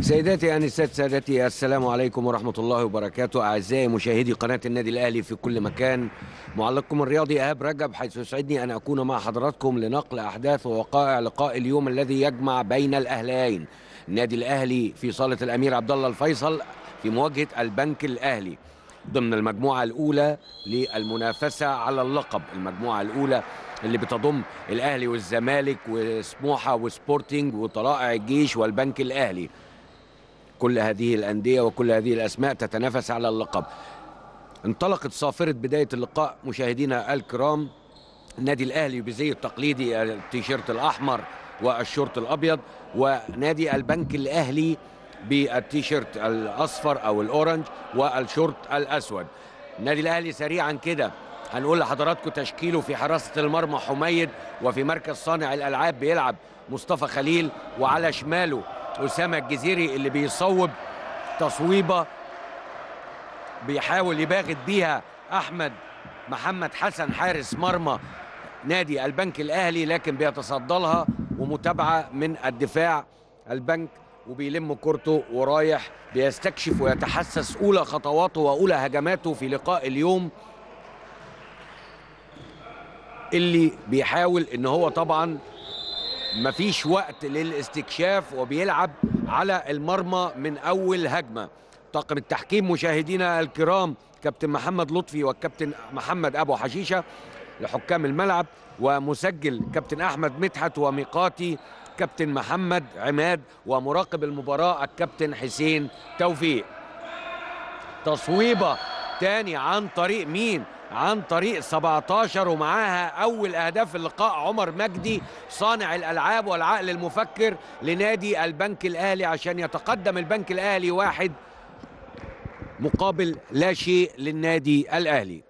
سيداتي أنسات سادتي السلام عليكم ورحمة الله وبركاته أعزائي مشاهدي قناة النادي الأهلي في كل مكان معلقكم الرياضي إيهاب رجب حيث يسعدني أن أكون مع حضراتكم لنقل أحداث ووقائع لقاء اليوم الذي يجمع بين الأهلين النادي الأهلي في صالة الأمير عبد الله الفيصل في مواجهة البنك الأهلي ضمن المجموعة الأولى للمنافسة على اللقب المجموعة الأولى اللي بتضم الأهلي والزمالك وسموحة وسبورتينج وطلائع الجيش والبنك الأهلي كل هذه الأندية وكل هذه الأسماء تتنافس على اللقب انطلقت صافرة بداية اللقاء مشاهدينا الكرام النادي الأهلي بزيه التقليدي التيشيرت الأحمر والشورت الأبيض ونادي البنك الأهلي بالتيشيرت الأصفر أو الأورنج والشورت الأسود النادي الأهلي سريعا كده هنقول لحضراتكم تشكيله في حراسة المرمى حميد وفي مركز صانع الألعاب بيلعب مصطفى خليل وعلى شماله أسامة الجزيري اللي بيصوب تصويبة بيحاول يباغت بيها أحمد محمد حسن حارس مرمى نادي البنك الأهلي لكن بيتصدى لها ومتابعة من الدفاع البنك وبيلم كورته ورايح بيستكشف ويتحسس أولى خطواته وأولى هجماته في لقاء اليوم اللي بيحاول ان هو طبعا مفيش وقت للاستكشاف وبيلعب على المرمى من اول هجمه طاقم التحكيم مشاهدينا الكرام كابتن محمد لطفي والكابتن محمد ابو حشيشه لحكام الملعب ومسجل كابتن احمد مدحت وميقاتي كابتن محمد عماد ومراقب المباراه الكابتن حسين توفيق تصويبه تاني عن طريق مين عن طريق 17 ومعاها أول أهداف اللقاء عمر مجدي صانع الألعاب والعقل المفكر لنادي البنك الأهلي عشان يتقدم البنك الأهلي واحد مقابل لا شيء للنادي الأهلي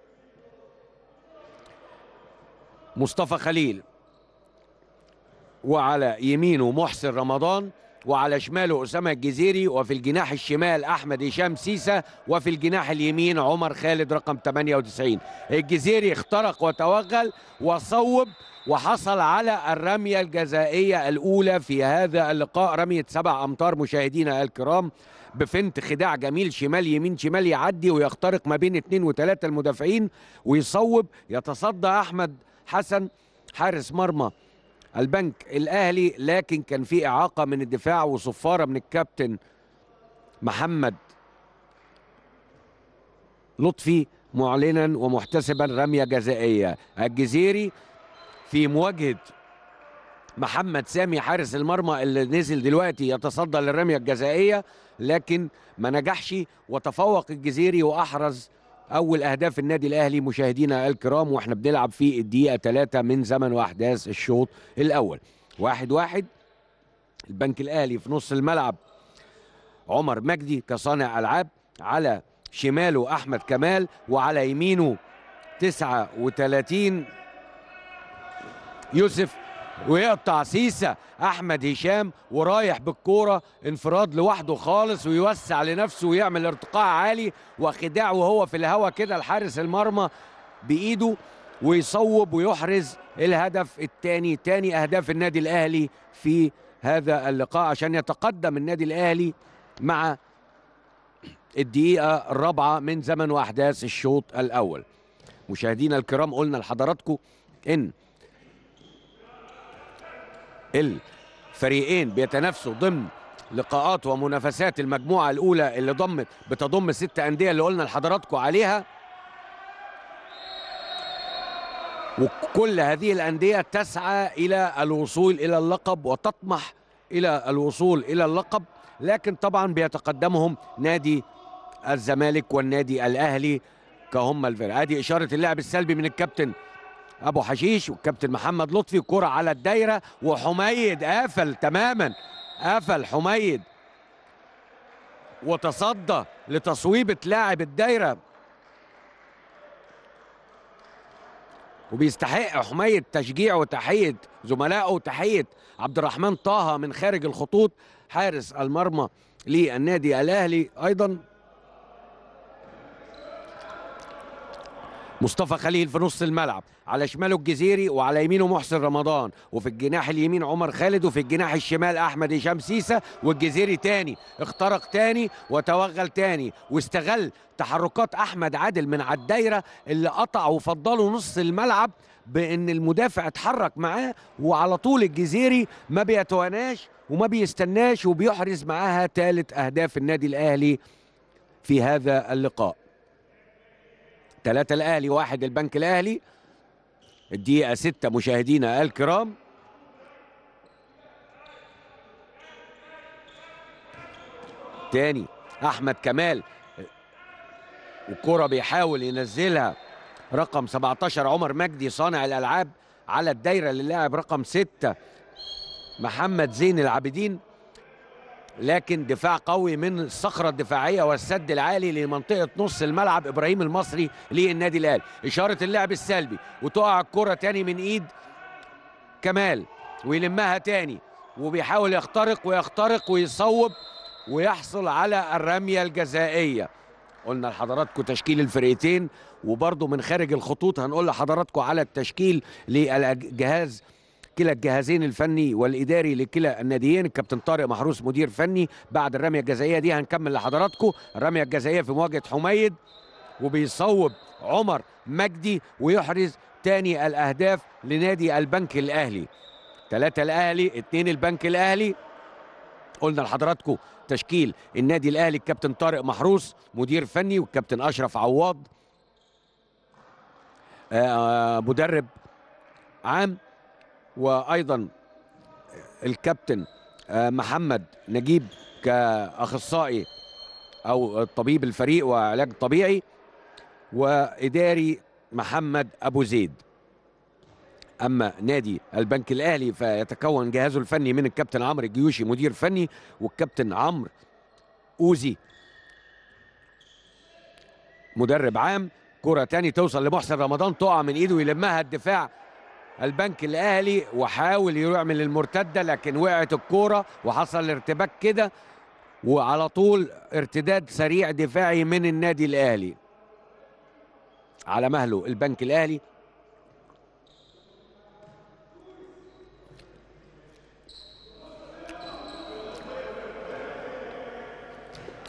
مصطفى خليل وعلى يمينه محسن رمضان وعلى شماله أسامة الجزيري وفي الجناح الشمال أحمد هشام سيسة وفي الجناح اليمين عمر خالد رقم 98 الجزيري اخترق وتوغل وصوب وحصل على الرمية الجزائية الأولى في هذا اللقاء رمية سبع أمتار مشاهدينا الكرام بفنت خداع جميل شمال يمين شمال يعدي ويخترق ما بين اثنين وثلاثة المدافعين ويصوب يتصدى أحمد حسن حارس مرمى البنك الاهلي لكن كان في اعاقه من الدفاع وصفاره من الكابتن محمد لطفي معلنا ومحتسبا رميه جزائيه الجزيري في مواجهه محمد سامي حارس المرمى اللي نزل دلوقتي يتصدى للرميه الجزائيه لكن ما نجحش وتفوق الجزيري واحرز اول اهداف النادي الاهلي مشاهدينا الكرام واحنا بنلعب في الدقيقه 3 من زمن واحداث الشوط الاول واحد واحد البنك الاهلي في نص الملعب عمر مجدي كصانع العاب على شماله احمد كمال وعلى يمينه 39 يوسف ويقطع سيسه احمد هشام ورايح بالكوره انفراد لوحده خالص ويوسع لنفسه ويعمل ارتقاء عالي وخداع وهو في الهواء كده لحارس المرمى بايده ويصوب ويحرز الهدف الثاني ثاني اهداف النادي الاهلي في هذا اللقاء عشان يتقدم النادي الاهلي مع الدقيقه الرابعه من زمن واحداث الشوط الاول مشاهدينا الكرام قلنا لحضراتكم ان الفريقين بيتنافسوا ضمن لقاءات ومنافسات المجموعة الأولى اللي ضمت بتضم ست أندية اللي قلنا لحضراتكم عليها وكل هذه الأندية تسعى إلى الوصول إلى اللقب وتطمح إلى الوصول إلى اللقب لكن طبعا بيتقدمهم نادي الزمالك والنادي الأهلي كهم الفرق هذه إشارة اللاعب السلبي من الكابتن ابو حشيش والكابتن محمد لطفي كرة على الدايره وحميد قفل تماما قفل حميد وتصدى لتصويبه لاعب الدايره وبيستحق حميد تشجيع وتحيه زملائه وتحيه عبد الرحمن طه من خارج الخطوط حارس المرمى للنادي الاهلي ايضا مصطفى خليل في نص الملعب على شماله الجزيري وعلى يمينه محسن رمضان وفي الجناح اليمين عمر خالد وفي الجناح الشمال احمد هشام سيسه والجزيري تاني اخترق تاني وتوغل تاني واستغل تحركات احمد عادل من على الدايره اللي قطع وفضله نص الملعب بان المدافع اتحرك معاه وعلى طول الجزيري ما بيتواناش وما بيستناش وبيحرز معاها ثالث اهداف النادي الاهلي في هذا اللقاء ثلاثة الأهلي واحد البنك الأهلي الدقيقة ستة مشاهدينا الكرام تاني أحمد كمال الكرة بيحاول ينزلها رقم 17 عمر مجدي صانع الألعاب على الدايرة للاعب رقم 6 محمد زين العابدين لكن دفاع قوي من الصخرة الدفاعية والسد العالي لمنطقة نص الملعب إبراهيم المصري للنادي الأهلي إشارة اللعب السلبي وتقع الكرة تاني من إيد كمال ويلمها تاني وبيحاول يخترق ويخترق ويصوب ويحصل على الرمية الجزائية قلنا لحضراتكم تشكيل الفرقتين وبرضو من خارج الخطوط هنقول لحضراتكم على التشكيل للجهاز كلا الجهازين الفني والاداري لكلا الناديين الكابتن طارق محروس مدير فني بعد الرميه الجزائيه دي هنكمل لحضراتكم الرميه الجزائيه في مواجهه حميد وبيصوب عمر مجدي ويحرز تاني الاهداف لنادي البنك الاهلي ثلاثة الاهلي اثنين البنك الاهلي قلنا لحضراتكم تشكيل النادي الاهلي الكابتن طارق محروس مدير فني والكابتن اشرف عواض آه، مدرب عام وايضا الكابتن آه، محمد نجيب كاخصائي او طبيب الفريق وعلاج طبيعي واداري محمد ابو زيد اما نادي البنك الاهلي فيتكون جهازه الفني من الكابتن عمرو الجيوشي مدير فني والكابتن عمرو اوزي مدرب عام كرة تاني توصل لمحسن رمضان تقع من ايده يلمها الدفاع البنك الاهلي وحاول يعمل المرتده لكن وقعت الكوره وحصل ارتباك كده وعلى طول ارتداد سريع دفاعي من النادي الاهلي على مهله البنك الاهلي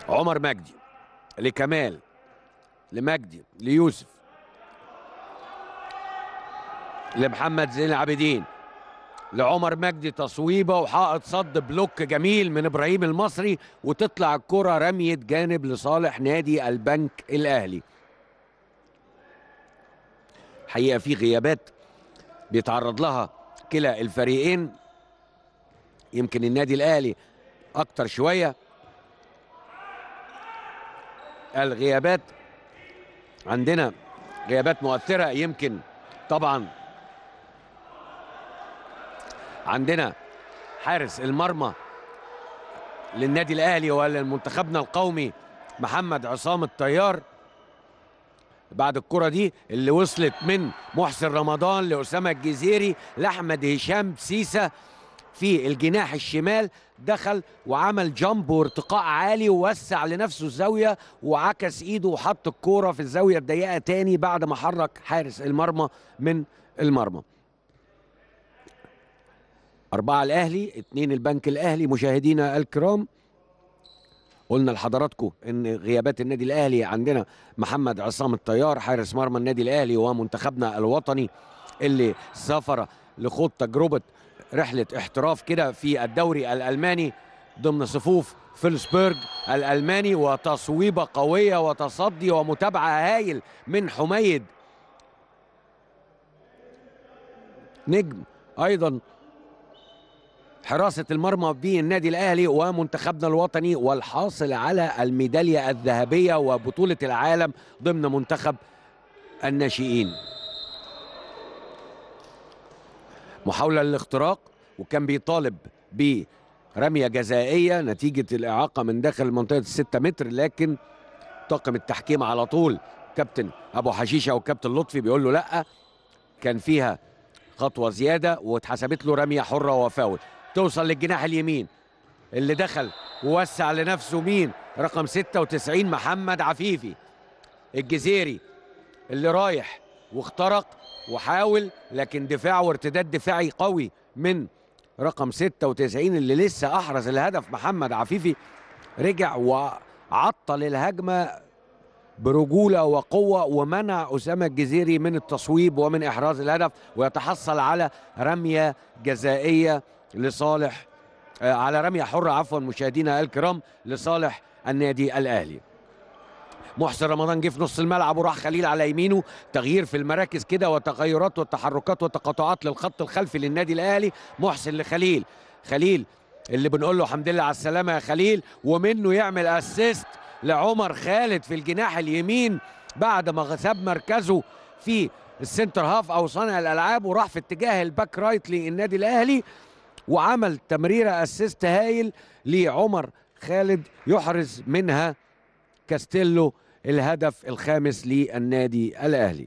عمر مجدي لكمال لمجدي ليوسف لمحمد زين العابدين لعمر مجدي تصويبه وحائط صد بلوك جميل من ابراهيم المصري وتطلع الكره رميه جانب لصالح نادي البنك الاهلي حقيقه في غيابات بيتعرض لها كلا الفريقين يمكن النادي الاهلي اكتر شويه الغيابات عندنا غيابات مؤثره يمكن طبعا عندنا حارس المرمى للنادي الاهلي ولمنتخبنا القومي محمد عصام الطيار بعد الكره دي اللي وصلت من محسن رمضان لاسامه الجزيري لاحمد هشام سيسه في الجناح الشمال دخل وعمل جامب وارتقاء عالي ووسع لنفسه الزاويه وعكس ايده وحط الكوره في الزاويه الضيقه تاني بعد ما حرك حارس المرمى من المرمى أربعة الأهلي اثنين البنك الأهلي مشاهدينا الكرام قلنا لحضراتكم ان غيابات النادي الاهلي عندنا محمد عصام الطيار حارس مرمى النادي الاهلي ومنتخبنا الوطني اللي سافر لخوض تجربه رحله احتراف كده في الدوري الالماني ضمن صفوف فيلسبرج الالماني وتصويبه قويه وتصدي ومتابعه هايل من حميد نجم ايضا حراسة المرمى النادي الأهلي ومنتخبنا الوطني والحاصل على الميدالية الذهبية وبطولة العالم ضمن منتخب الناشئين محاولة للاختراق وكان بيطالب برمية جزائية نتيجة الإعاقة من داخل منطقة الستة متر لكن طاقم التحكيم على طول كابتن أبو حشيشة وكابتن لطفي بيقول له لأ كان فيها خطوة زيادة واتحسبت له رمية حرة وفاول توصل للجناح اليمين اللي دخل ووسع لنفسه مين رقم 96 محمد عفيفي الجزيري اللي رايح واخترق وحاول لكن دفاع وارتداد دفاعي قوي من رقم 96 اللي لسه احرز الهدف محمد عفيفي رجع وعطل الهجمه برجوله وقوه ومنع اسامه الجزيري من التصويب ومن احراز الهدف ويتحصل على رميه جزائيه لصالح آه، على رمية حرة عفوا مشاهدينا الكرام لصالح النادي الأهلي محسن رمضان جه في نص الملعب وراح خليل على يمينه تغيير في المراكز كده وتغيرات وتحركات وتقاطعات للخط الخلفي للنادي الاهلي محسن لخليل خليل اللي بنقول له الحمد لله على السلامه يا خليل ومنه يعمل اسيست لعمر خالد في الجناح اليمين بعد ما ساب مركزه في السنتر هاف او صانع الالعاب وراح في اتجاه الباك رايت للنادي الاهلي وعمل تمريره اسيست هايل لعمر خالد يحرز منها كاستيلو الهدف الخامس للنادي الاهلي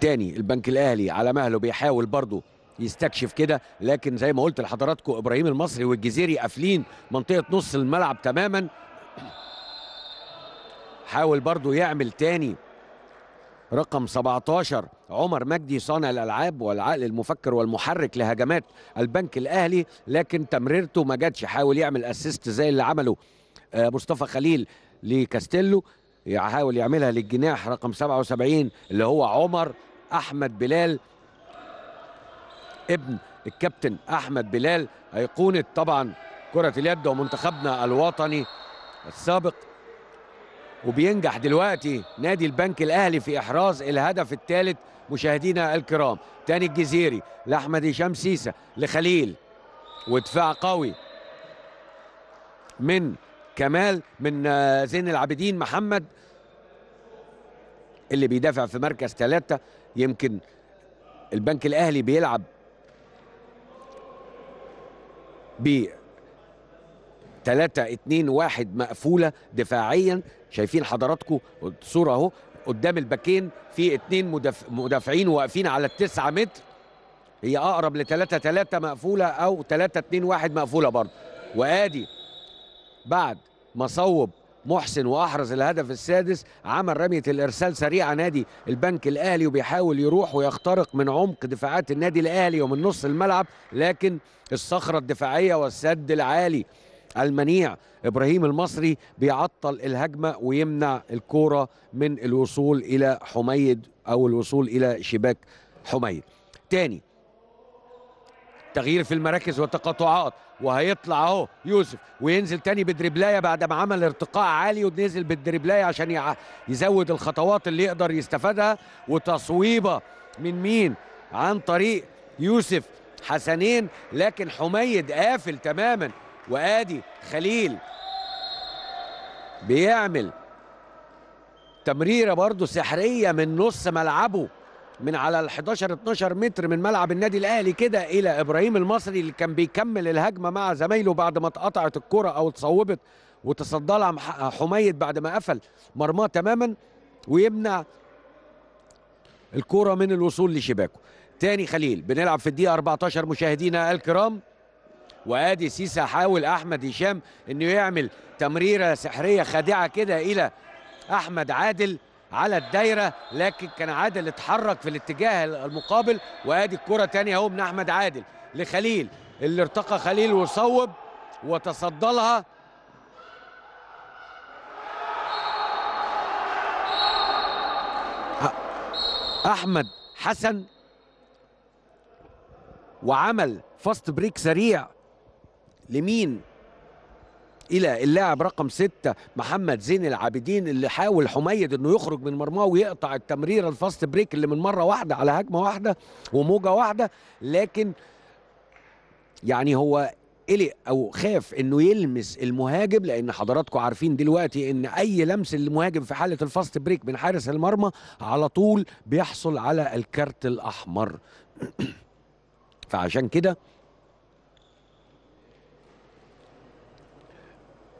تاني البنك الاهلي على مهله بيحاول برضه يستكشف كده لكن زي ما قلت لحضراتكم ابراهيم المصري والجزيري قافلين منطقه نص الملعب تماما حاول برضه يعمل تاني رقم 17 عمر مجدي صانع الالعاب والعقل المفكر والمحرك لهجمات البنك الاهلي لكن تمريرته ما جاتش حاول يعمل اسيست زي اللي عمله آه، مصطفى خليل لكاستيلو يحاول يعملها للجناح رقم 77 اللي هو عمر احمد بلال ابن الكابتن احمد بلال ايقونه طبعا كره اليد ومنتخبنا الوطني السابق وبينجح دلوقتي نادي البنك الاهلي في احراز الهدف الثالث مشاهدينا الكرام تاني الجزيري لاحمد هشام سيسه لخليل ودفاع قوي من كمال من آه، زين العابدين محمد اللي بيدافع في مركز ثلاثة يمكن البنك الأهلي بيلعب ب 3 2 1 مقفولة دفاعيا شايفين حضراتكم الصوره اهو قدام الباكين في اتنين مدافع مدافعين واقفين على التسعة متر هي اقرب ل 3 3 مقفوله او 3 2 1 مقفوله برضه وادي بعد ما صوب محسن واحرز الهدف السادس عمل رميه الارسال سريعه نادي البنك الاهلي وبيحاول يروح ويخترق من عمق دفاعات النادي الاهلي ومن نص الملعب لكن الصخره الدفاعيه والسد العالي المنيع ابراهيم المصري بيعطل الهجمه ويمنع الكوره من الوصول الى حميد او الوصول الى شباك حميد تاني تغيير في المراكز والتقاطعات وهيطلع اهو يوسف وينزل تاني بالدربلايه بعد ما عمل ارتقاء عالي ونزل بالدربلايه عشان يزود الخطوات اللي يقدر يستفادها وتصويبه من مين عن طريق يوسف حسنين لكن حميد قافل تماما وادي خليل بيعمل تمريره برضه سحريه من نص ملعبه من على ال 11 12 متر من ملعب النادي الاهلي كده الى ابراهيم المصري اللي كان بيكمل الهجمه مع زمايله بعد ما اتقطعت الكره او اتصوبت وتصدى لها حميد بعد ما قفل مرماه تماما ويمنع الكره من الوصول لشباكه تاني خليل بنلعب في الدقيقه 14 مشاهدينا الكرام وادي سيسا حاول احمد هشام انه يعمل تمريره سحريه خادعه كده الى احمد عادل على الدايره لكن كان عادل اتحرك في الاتجاه المقابل وادي الكره تانية اهو من احمد عادل لخليل اللي ارتقى خليل وصوب وتصدى لها احمد حسن وعمل فاست بريك سريع لمين الى اللاعب رقم ستة محمد زين العابدين اللي حاول حميد انه يخرج من مرماه ويقطع التمريره الفاست بريك اللي من مره واحده على هجمه واحده وموجه واحده لكن يعني هو قلق او خاف انه يلمس المهاجم لان حضراتكم عارفين دلوقتي ان اي لمس للمهاجم في حاله الفاست بريك من حارس المرمى على طول بيحصل على الكارت الاحمر فعشان كده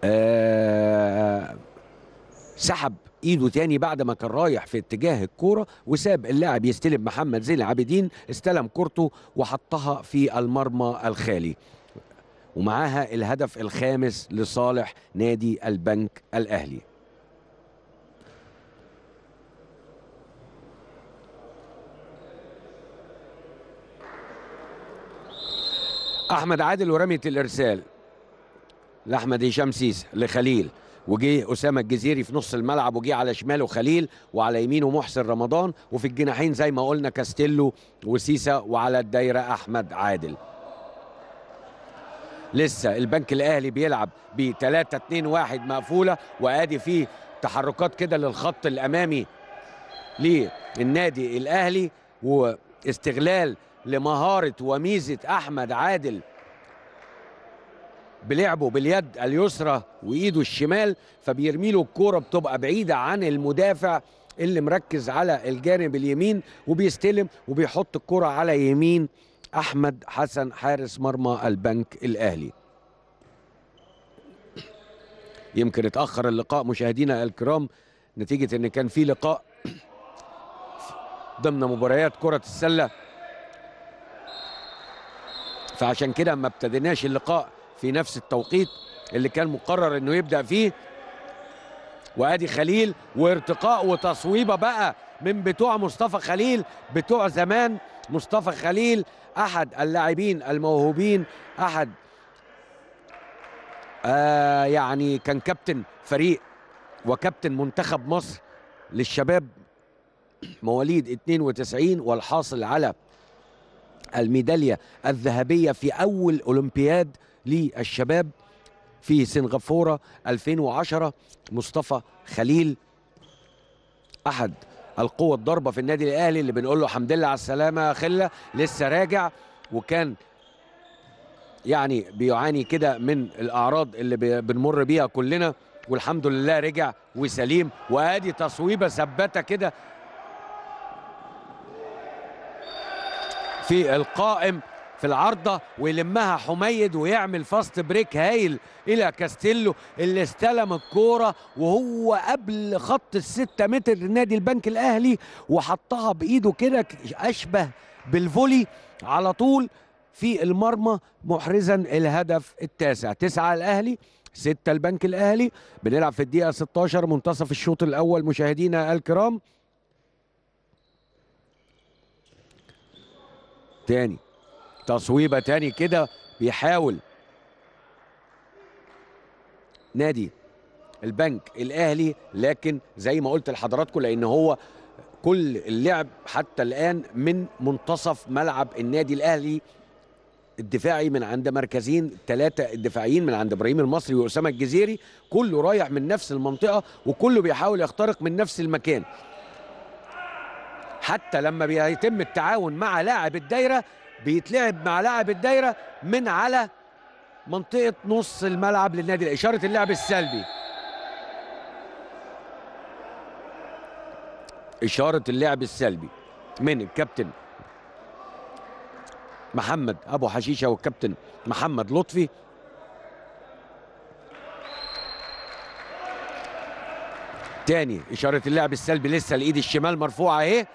آه، سحب ايده تاني بعد ما كان رايح في اتجاه الكوره وساب اللاعب يستلم محمد زين العابدين استلم كورته وحطها في المرمى الخالي ومعاها الهدف الخامس لصالح نادي البنك الاهلي احمد عادل ورميه الارسال لاحمد هشام سيسه لخليل وجه اسامه الجزيري في نص الملعب وجه على شماله خليل وعلى يمينه محسن رمضان وفي الجناحين زي ما قلنا كاستيلو وسيسه وعلى الدايره احمد عادل لسه البنك الاهلي بيلعب ب 3 2 1 مقفوله وادي فيه تحركات كده للخط الامامي للنادي الاهلي واستغلال لمهاره وميزه احمد عادل بلعبه باليد اليسرى وايده الشمال فبيرمي له الكوره بتبقى بعيده عن المدافع اللي مركز على الجانب اليمين وبيستلم وبيحط الكرة على يمين أحمد حسن حارس مرمى البنك الأهلي يمكن اتأخر اللقاء مشاهدينا الكرام نتيجة أن كان في لقاء ضمن مباريات كرة السلة فعشان كده ما ابتديناش اللقاء في نفس التوقيت اللي كان مقرر انه يبدا فيه وادي خليل وارتقاء وتصويبه بقى من بتوع مصطفى خليل بتوع زمان مصطفى خليل احد اللاعبين الموهوبين احد آه يعني كان كابتن فريق وكابتن منتخب مصر للشباب مواليد 92 والحاصل على الميداليه الذهبيه في اول اولمبياد للشباب في سنغافورة 2010 مصطفى خليل أحد القوة الضربة في النادي الأهلي اللي بنقول له الحمد لله على السلامة يا خلة لسه راجع وكان يعني بيعاني كده من الأعراض اللي بنمر بيها كلنا والحمد لله رجع وسليم وادي تصويبه ثبته كده في القائم في العارضه ويلمها حميد ويعمل فاست بريك هايل الى كاستيلو اللي استلم الكوره وهو قبل خط الستة متر لنادي البنك الاهلي وحطها بايده كده اشبه بالفولي على طول في المرمى محرزا الهدف التاسع تسعة الأهلي ستة البنك الأهلي بنلعب في الدقيقة 16 منتصف الشوط الأول مشاهدينا الكرام تاني تصويبه تاني كده بيحاول نادي البنك الاهلي لكن زي ما قلت لحضراتكم لان هو كل اللعب حتى الان من منتصف ملعب النادي الاهلي الدفاعي من عند مركزين ثلاثه الدفاعيين من عند ابراهيم المصري واسامه الجزيري كله رايح من نفس المنطقه وكله بيحاول يخترق من نفس المكان حتى لما بيتم التعاون مع لاعب الدايره بيتلعب مع لاعب الدايره من على منطقه نص الملعب للنادي اشاره اللعب السلبي اشاره اللعب السلبي من الكابتن محمد ابو حشيشه والكابتن محمد لطفي تاني اشاره اللعب السلبي لسه الايد الشمال مرفوعه اهي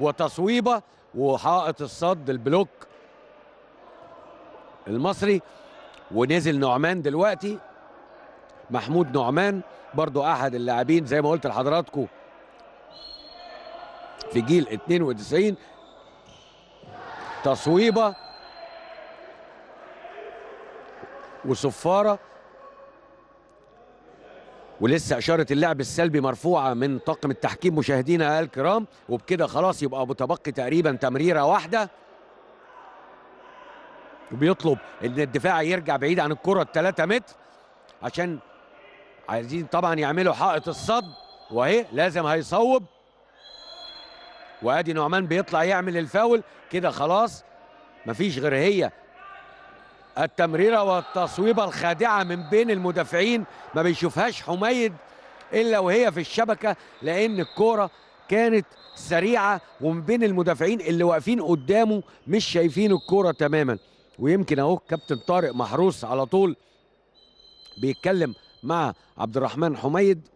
وتصويبه وحائط الصد البلوك المصري ونزل نعمان دلوقتي محمود نعمان برضو احد اللاعبين زي ما قلت لحضراتكم في جيل 92 تصويبه وصفاره ولسه اشاره اللعب السلبي مرفوعه من طاقم التحكيم مشاهدينا الكرام وبكده خلاص يبقى متبقي تقريبا تمريره واحده وبيطلب ان الدفاع يرجع بعيد عن الكره الثلاثة 3 متر عشان عايزين طبعا يعملوا حائط الصد واهي لازم هيصوب وادي نعمان بيطلع يعمل الفاول كده خلاص مفيش غير هي التمريره والتصويبه الخادعه من بين المدافعين ما بيشوفهاش حميد الا وهي في الشبكه لان الكوره كانت سريعه ومن بين المدافعين اللي واقفين قدامه مش شايفين الكوره تماما ويمكن اهو كابتن طارق محروس على طول بيتكلم مع عبد الرحمن حميد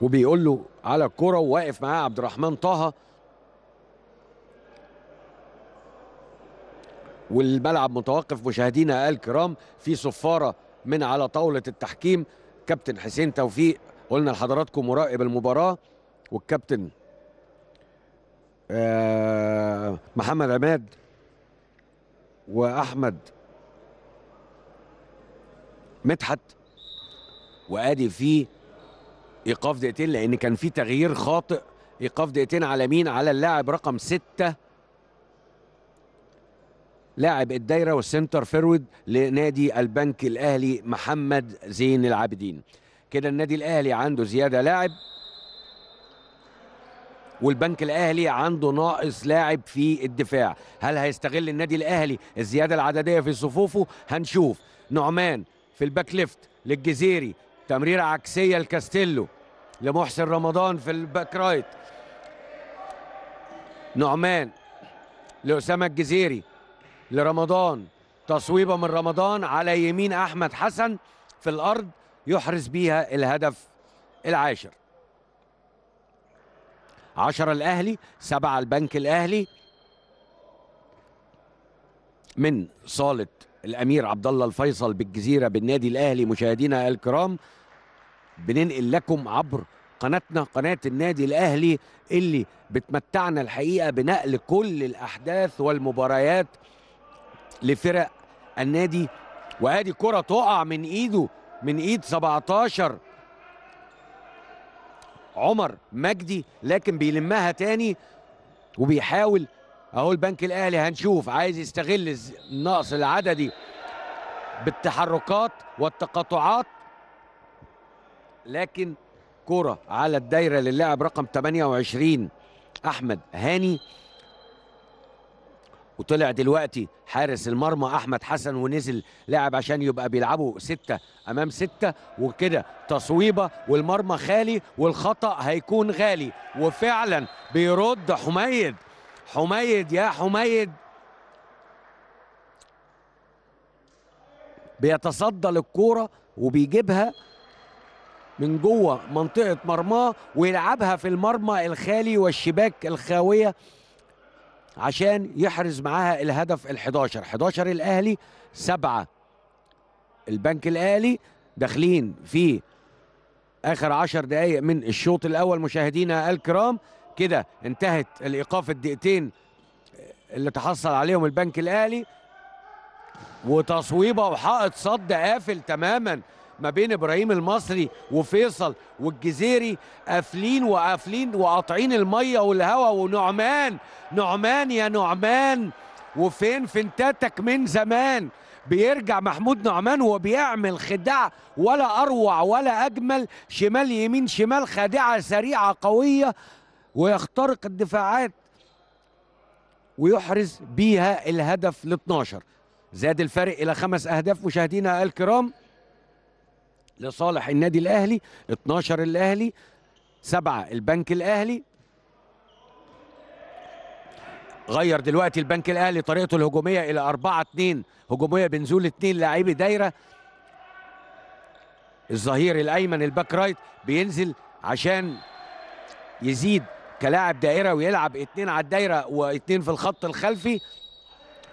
وبيقول له على الكرة وواقف معاه عبد الرحمن طه والملعب متوقف مشاهدينا الكرام في صفارة من على طاولة التحكيم كابتن حسين توفيق قلنا لحضراتكم مراقب المباراة والكابتن آه، محمد عماد واحمد مدحت وادي فيه ايقاف دقيقتين لان كان في تغيير خاطئ ايقاف دقيقتين على مين على اللاعب رقم ستة لاعب الدايره والسنتر فيرود لنادي البنك الاهلي محمد زين العابدين كده النادي الاهلي عنده زياده لاعب والبنك الاهلي عنده ناقص لاعب في الدفاع هل هيستغل النادي الاهلي الزياده العدديه في صفوفه هنشوف نعمان في الباك ليفت للجزيري تمريره عكسيه لكاستيلو لمحسن رمضان في الباك رايت نعمان لأسامة الجزيري لرمضان تصويبة من رمضان على يمين أحمد حسن في الأرض يحرز بيها الهدف العاشر عشر الأهلي سبعة البنك الأهلي من صالة الامير عبد الله الفيصل بالجزيره بالنادي الاهلي مشاهدينا الكرام بننقل لكم عبر قناتنا قناه النادي الاهلي اللي بتمتعنا الحقيقه بنقل كل الاحداث والمباريات لفرق النادي وادي كره تقع من ايده من ايد 17 عمر مجدي لكن بيلمها تاني وبيحاول اهو البنك الاهلي هنشوف عايز يستغل النقص العددي بالتحركات والتقاطعات لكن كرة على الدايرة للاعب رقم 28 أحمد هاني وطلع دلوقتي حارس المرمى أحمد حسن ونزل لاعب عشان يبقى بيلعبوا ستة أمام ستة وكده تصويبة والمرمى خالي والخطأ هيكون غالي وفعلا بيرد حميد حميد يا حميد بيتصدى للكوره وبيجيبها من جوه منطقه مرماه ويلعبها في المرمى الخالي والشباك الخاويه عشان يحرز معاها الهدف ال11 11 الاهلي سبعة البنك الاهلي داخلين في اخر 10 دقائق من الشوط الاول مشاهدينا الكرام كده انتهت الايقاف الدقيقتين اللي تحصل عليهم البنك الاهلي وتصويبه وحائط صد قافل تماما ما بين ابراهيم المصري وفيصل والجزيري قافلين وقافلين وقاطعين الميه والهواء ونعمان نعمان يا نعمان وفين فنتاتك من زمان بيرجع محمود نعمان وبيعمل خداع ولا اروع ولا اجمل شمال يمين شمال خادعه سريعه قويه ويخترق الدفاعات ويحرز بيها الهدف ال 12 زاد الفارق الى خمس اهداف مشاهدينا الكرام لصالح النادي الاهلي 12 الاهلي 7 البنك الاهلي غير دلوقتي البنك الاهلي طريقته الهجوميه الى 4 2 هجوميه بنزول اثنين لاعبي دايره الظهير الايمن الباك رايت بينزل عشان يزيد كلاعب دائره ويلعب اثنين على الدايره واثنين في الخط الخلفي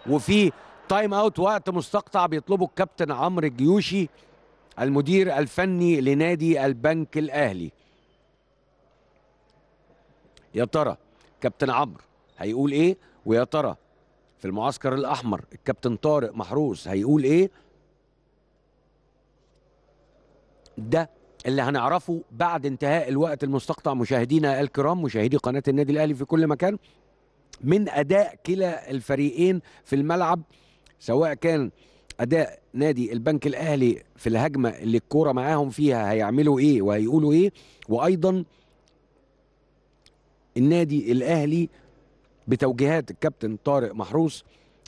وفي تايم اوت وقت مستقطع بيطلبه الكابتن عمرو الجيوشي المدير الفني لنادي البنك الاهلي يا ترى كابتن عمرو هيقول ايه ويا ترى في المعسكر الاحمر الكابتن طارق محروس هيقول ايه ده اللي هنعرفه بعد انتهاء الوقت المستقطع مشاهدينا الكرام مشاهدي قناه النادي الاهلي في كل مكان من اداء كلا الفريقين في الملعب سواء كان اداء نادي البنك الاهلي في الهجمه اللي الكوره معاهم فيها هيعملوا ايه وهيقولوا ايه وايضا النادي الاهلي بتوجيهات الكابتن طارق محروس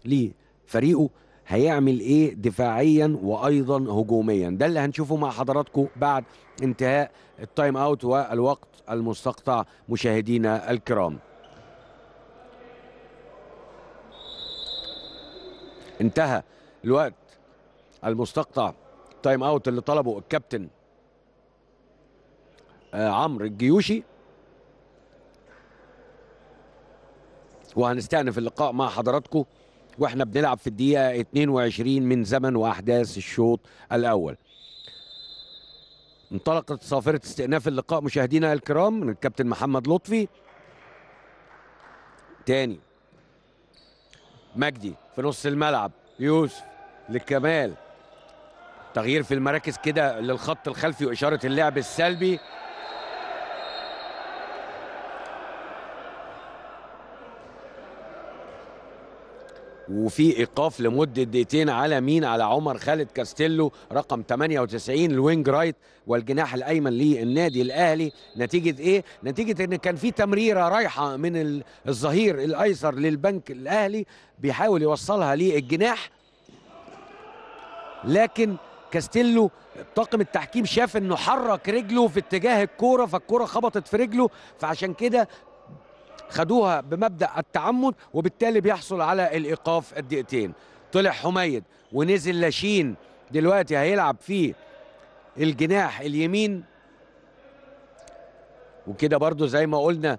لفريقه هيعمل ايه دفاعيا وايضا هجوميا ده اللي هنشوفه مع حضراتكم بعد انتهاء التايم اوت والوقت المستقطع مشاهدينا الكرام انتهى الوقت المستقطع تايم اوت اللي طلبه الكابتن آه، عمرو الجيوشي وهنستأنف اللقاء مع حضراتكم واحنا بنلعب في الدقيقه 22 من زمن واحداث الشوط الاول انطلقت صافره استئناف اللقاء مشاهدينا الكرام من الكابتن محمد لطفي تاني مجدي في نص الملعب يوسف لكمال تغيير في المراكز كده للخط الخلفي واشاره اللعب السلبي وفي ايقاف لمده دقيقتين على مين على عمر خالد كاستيلو رقم 98 الوينج رايت والجناح الايمن للنادي الاهلي نتيجه ايه نتيجه ان كان في تمريره رايحه من الظهير الايسر للبنك الاهلي بيحاول يوصلها للجناح لكن كاستيلو طاقم التحكيم شاف انه حرك رجله في اتجاه الكوره فالكوره خبطت في رجله فعشان كده خدوها بمبدا التعمد وبالتالي بيحصل على الايقاف الدقيقتين طلع حميد ونزل لاشين دلوقتي هيلعب في الجناح اليمين وكده برضو زي ما قلنا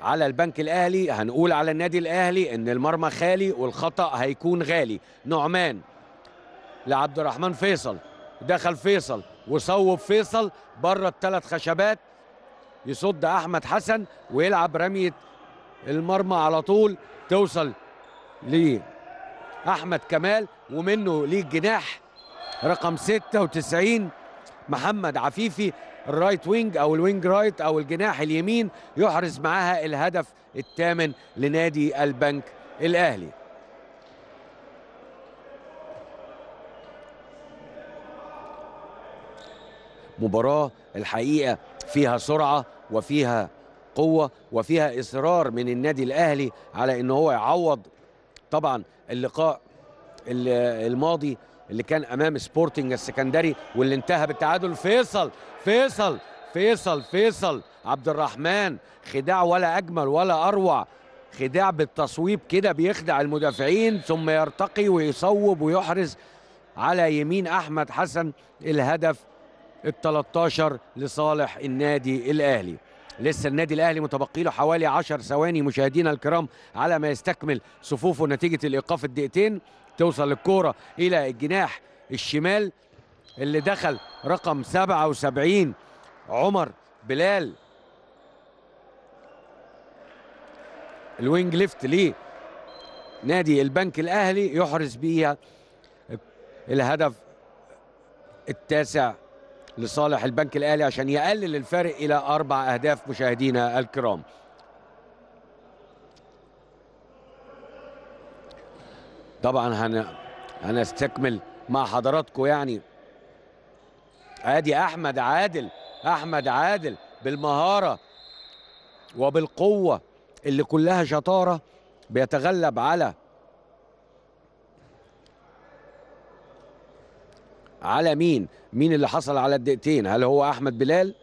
على البنك الاهلي هنقول على النادي الاهلي ان المرمى خالي والخطا هيكون غالي نعمان لعبد الرحمن فيصل دخل فيصل وصوب فيصل بره الثلاث خشبات يصد احمد حسن ويلعب رميه المرمى على طول توصل لأحمد كمال ومنه ليه الجناح رقم 96 محمد عفيفي الرايت وينج او الوينج رايت او الجناح اليمين يحرز معاها الهدف الثامن لنادي البنك الاهلي مباراه الحقيقه فيها سرعه وفيها قوه وفيها اصرار من النادي الاهلي على ان هو يعوض طبعا اللقاء الماضي اللي كان امام سبورتنج السكندري واللي انتهى بالتعادل فيصل فيصل فيصل فيصل عبد الرحمن خداع ولا اجمل ولا اروع خداع بالتصويب كده بيخدع المدافعين ثم يرتقي ويصوب ويحرز على يمين احمد حسن الهدف ال 13 لصالح النادي الاهلي لسه النادي الاهلي متبقي له حوالي 10 ثواني مشاهدينا الكرام على ما يستكمل صفوفه نتيجه الايقاف الدقيقتين توصل الكوره الى الجناح الشمال اللي دخل رقم 77 عمر بلال الوينج ليفت ليه نادي البنك الاهلي يحرز بيها الهدف التاسع لصالح البنك الاهلي عشان يقلل الفارق الى اربع اهداف مشاهدينا الكرام طبعا هن... هنستكمل مع حضراتكم يعني ادي احمد عادل احمد عادل بالمهاره وبالقوه اللي كلها شطاره بيتغلب على على مين مين اللي حصل على الدقيقتين هل هو احمد بلال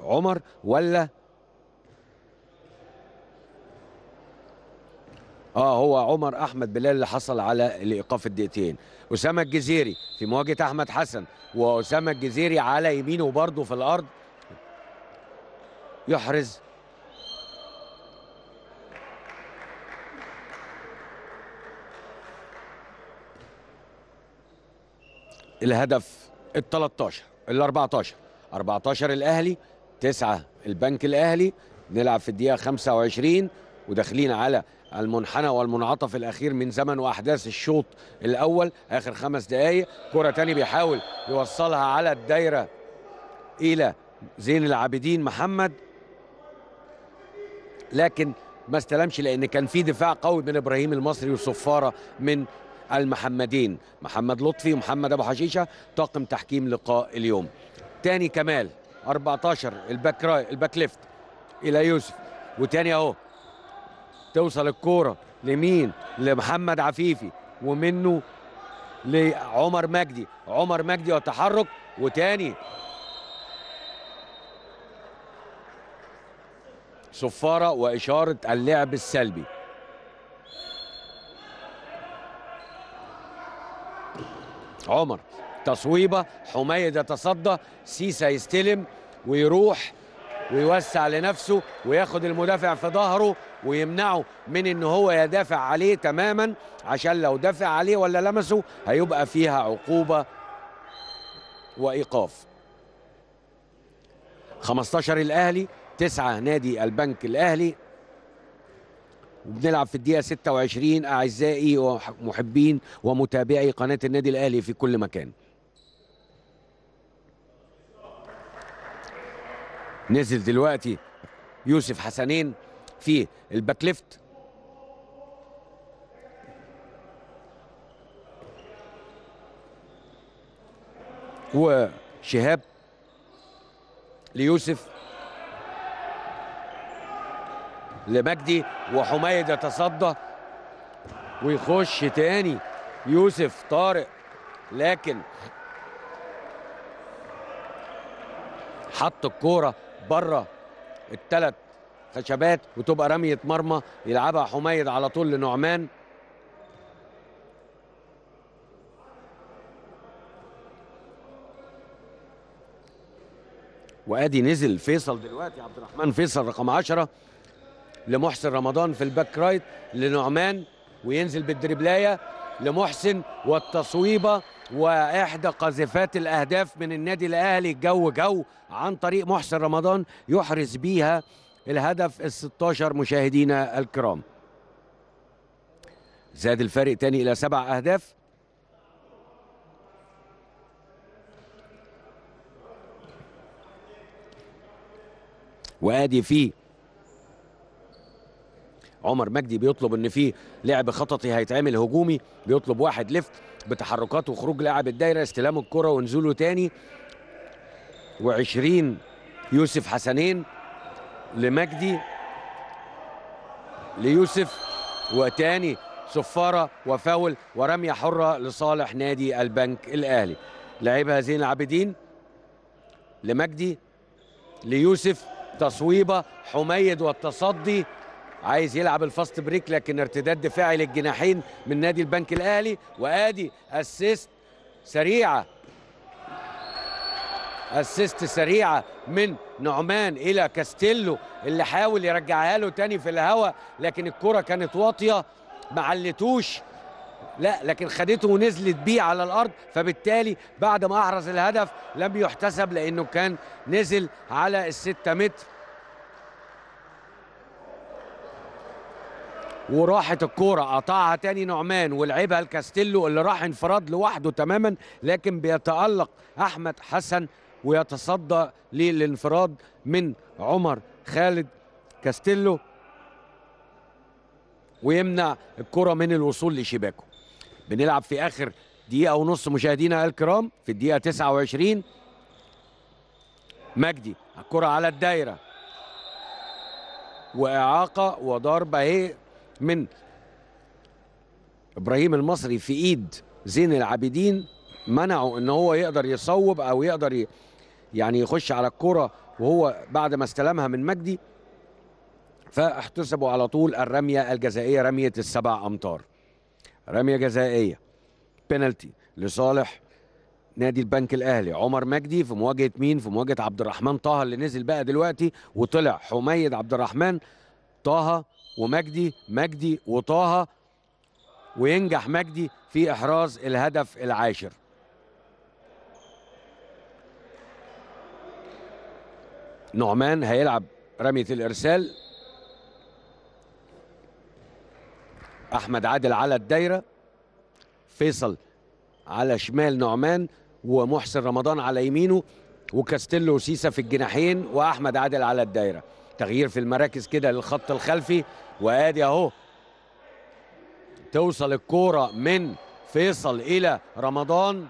عمر ولا اه هو عمر احمد بلال اللي حصل على الايقاف الدقيقتين اسامه الجزيري في مواجهه احمد حسن واسامه الجزيري على يمينه برضه في الارض يحرز الهدف ال 13 ال 14 14 الاهلي 9 البنك الاهلي نلعب في الدقيقه 25 وداخلين على المنحنى والمنعطف الاخير من زمن واحداث الشوط الاول اخر خمس دقائق كره تاني بيحاول يوصلها على الدايره الى زين العابدين محمد لكن ما استلمش لان كان في دفاع قوي من ابراهيم المصري وصفاره من المحمدين محمد لطفي ومحمد ابو حشيشه طاقم تحكيم لقاء اليوم تاني كمال 14 الباك راي الباك ليفت الى يوسف وتاني اهو توصل الكوره لمين لمحمد عفيفي ومنه لعمر مجدي عمر مجدي وتحرك وتاني صفاره واشاره اللعب السلبي عمر تصويبه حميد يتصدى سيسا يستلم ويروح ويوسع لنفسه وياخد المدافع في ظهره ويمنعه من ان هو يدافع عليه تماما عشان لو دافع عليه ولا لمسه هيبقى فيها عقوبه وايقاف 15 الاهلي 9 نادي البنك الاهلي وبنلعب في الدقيقه 26 اعزائي ومحبين ومتابعي قناه النادي الاهلي في كل مكان نزل دلوقتي يوسف حسنين في الباك ليفت وشهاب ليوسف لمجدي وحميد يتصدى ويخش تاني يوسف طارق لكن حط الكوره بره الثلاث خشبات وتبقى رميه مرمى يلعبها حميد على طول لنعمان وادي نزل فيصل دلوقتي عبد الرحمن فيصل رقم 10 لمحسن رمضان في الباك رايت لنعمان وينزل بالدربلايه لمحسن والتصويبه واحدى قاذفات الاهداف من النادي الاهلي جو جو عن طريق محسن رمضان يحرز بيها الهدف ال 16 مشاهدينا الكرام زاد الفارق تاني الى سبع اهداف وادي فيه عمر مجدي بيطلب ان في لعب خططي هيتعمل هجومي بيطلب واحد ليفت بتحركات وخروج لاعب الدايره استلام الكره ونزوله تاني و20 يوسف حسنين لمجدي ليوسف وتاني صفاره وفاول ورميه حره لصالح نادي البنك الاهلي لعبها زين العابدين لمجدي ليوسف تصويبه حميد والتصدي عايز يلعب الفاست بريك لكن ارتداد دفاعي للجناحين من نادي البنك الاهلي وادي اسيست سريعه اسيست سريعه من نعمان الى كاستيلو اللي حاول يرجعها له تاني في الهواء لكن الكره كانت واطيه ما علتوش لا لكن خدته ونزلت بيه على الارض فبالتالي بعد ما احرز الهدف لم يحتسب لانه كان نزل على الستة متر وراحت الكوره قطعها تاني نعمان ولعبها الكاستيلو اللي راح انفراد لوحده تماما لكن بيتالق احمد حسن ويتصدى للانفراد من عمر خالد كاستيلو ويمنع الكره من الوصول لشباكه بنلعب في اخر دقيقه ونص مشاهدينا الكرام في الدقيقه 29 مجدي الكره على الدايره واعاقه وضربه اهي من ابراهيم المصري في ايد زين العابدين منعه ان هو يقدر يصوب او يقدر يعني يخش على الكره وهو بعد ما استلمها من مجدي فاحتسبوا على طول الرميه الجزائيه رميه السبع امتار رميه جزائيه بينالتي لصالح نادي البنك الاهلي عمر مجدي في مواجهه مين في مواجهه عبد الرحمن طه اللي نزل بقى دلوقتي وطلع حميد عبد الرحمن طه ومجدي مجدي وطه وينجح مجدي في إحراز الهدف العاشر نعمان هيلعب رمية الإرسال أحمد عادل على الدايرة فيصل على شمال نعمان ومحسن رمضان على يمينه وكاستيلو وسيسا في الجناحين وأحمد عادل على الدايرة تغيير في المراكز كده للخط الخلفي وادي اهو توصل الكوره من فيصل الى رمضان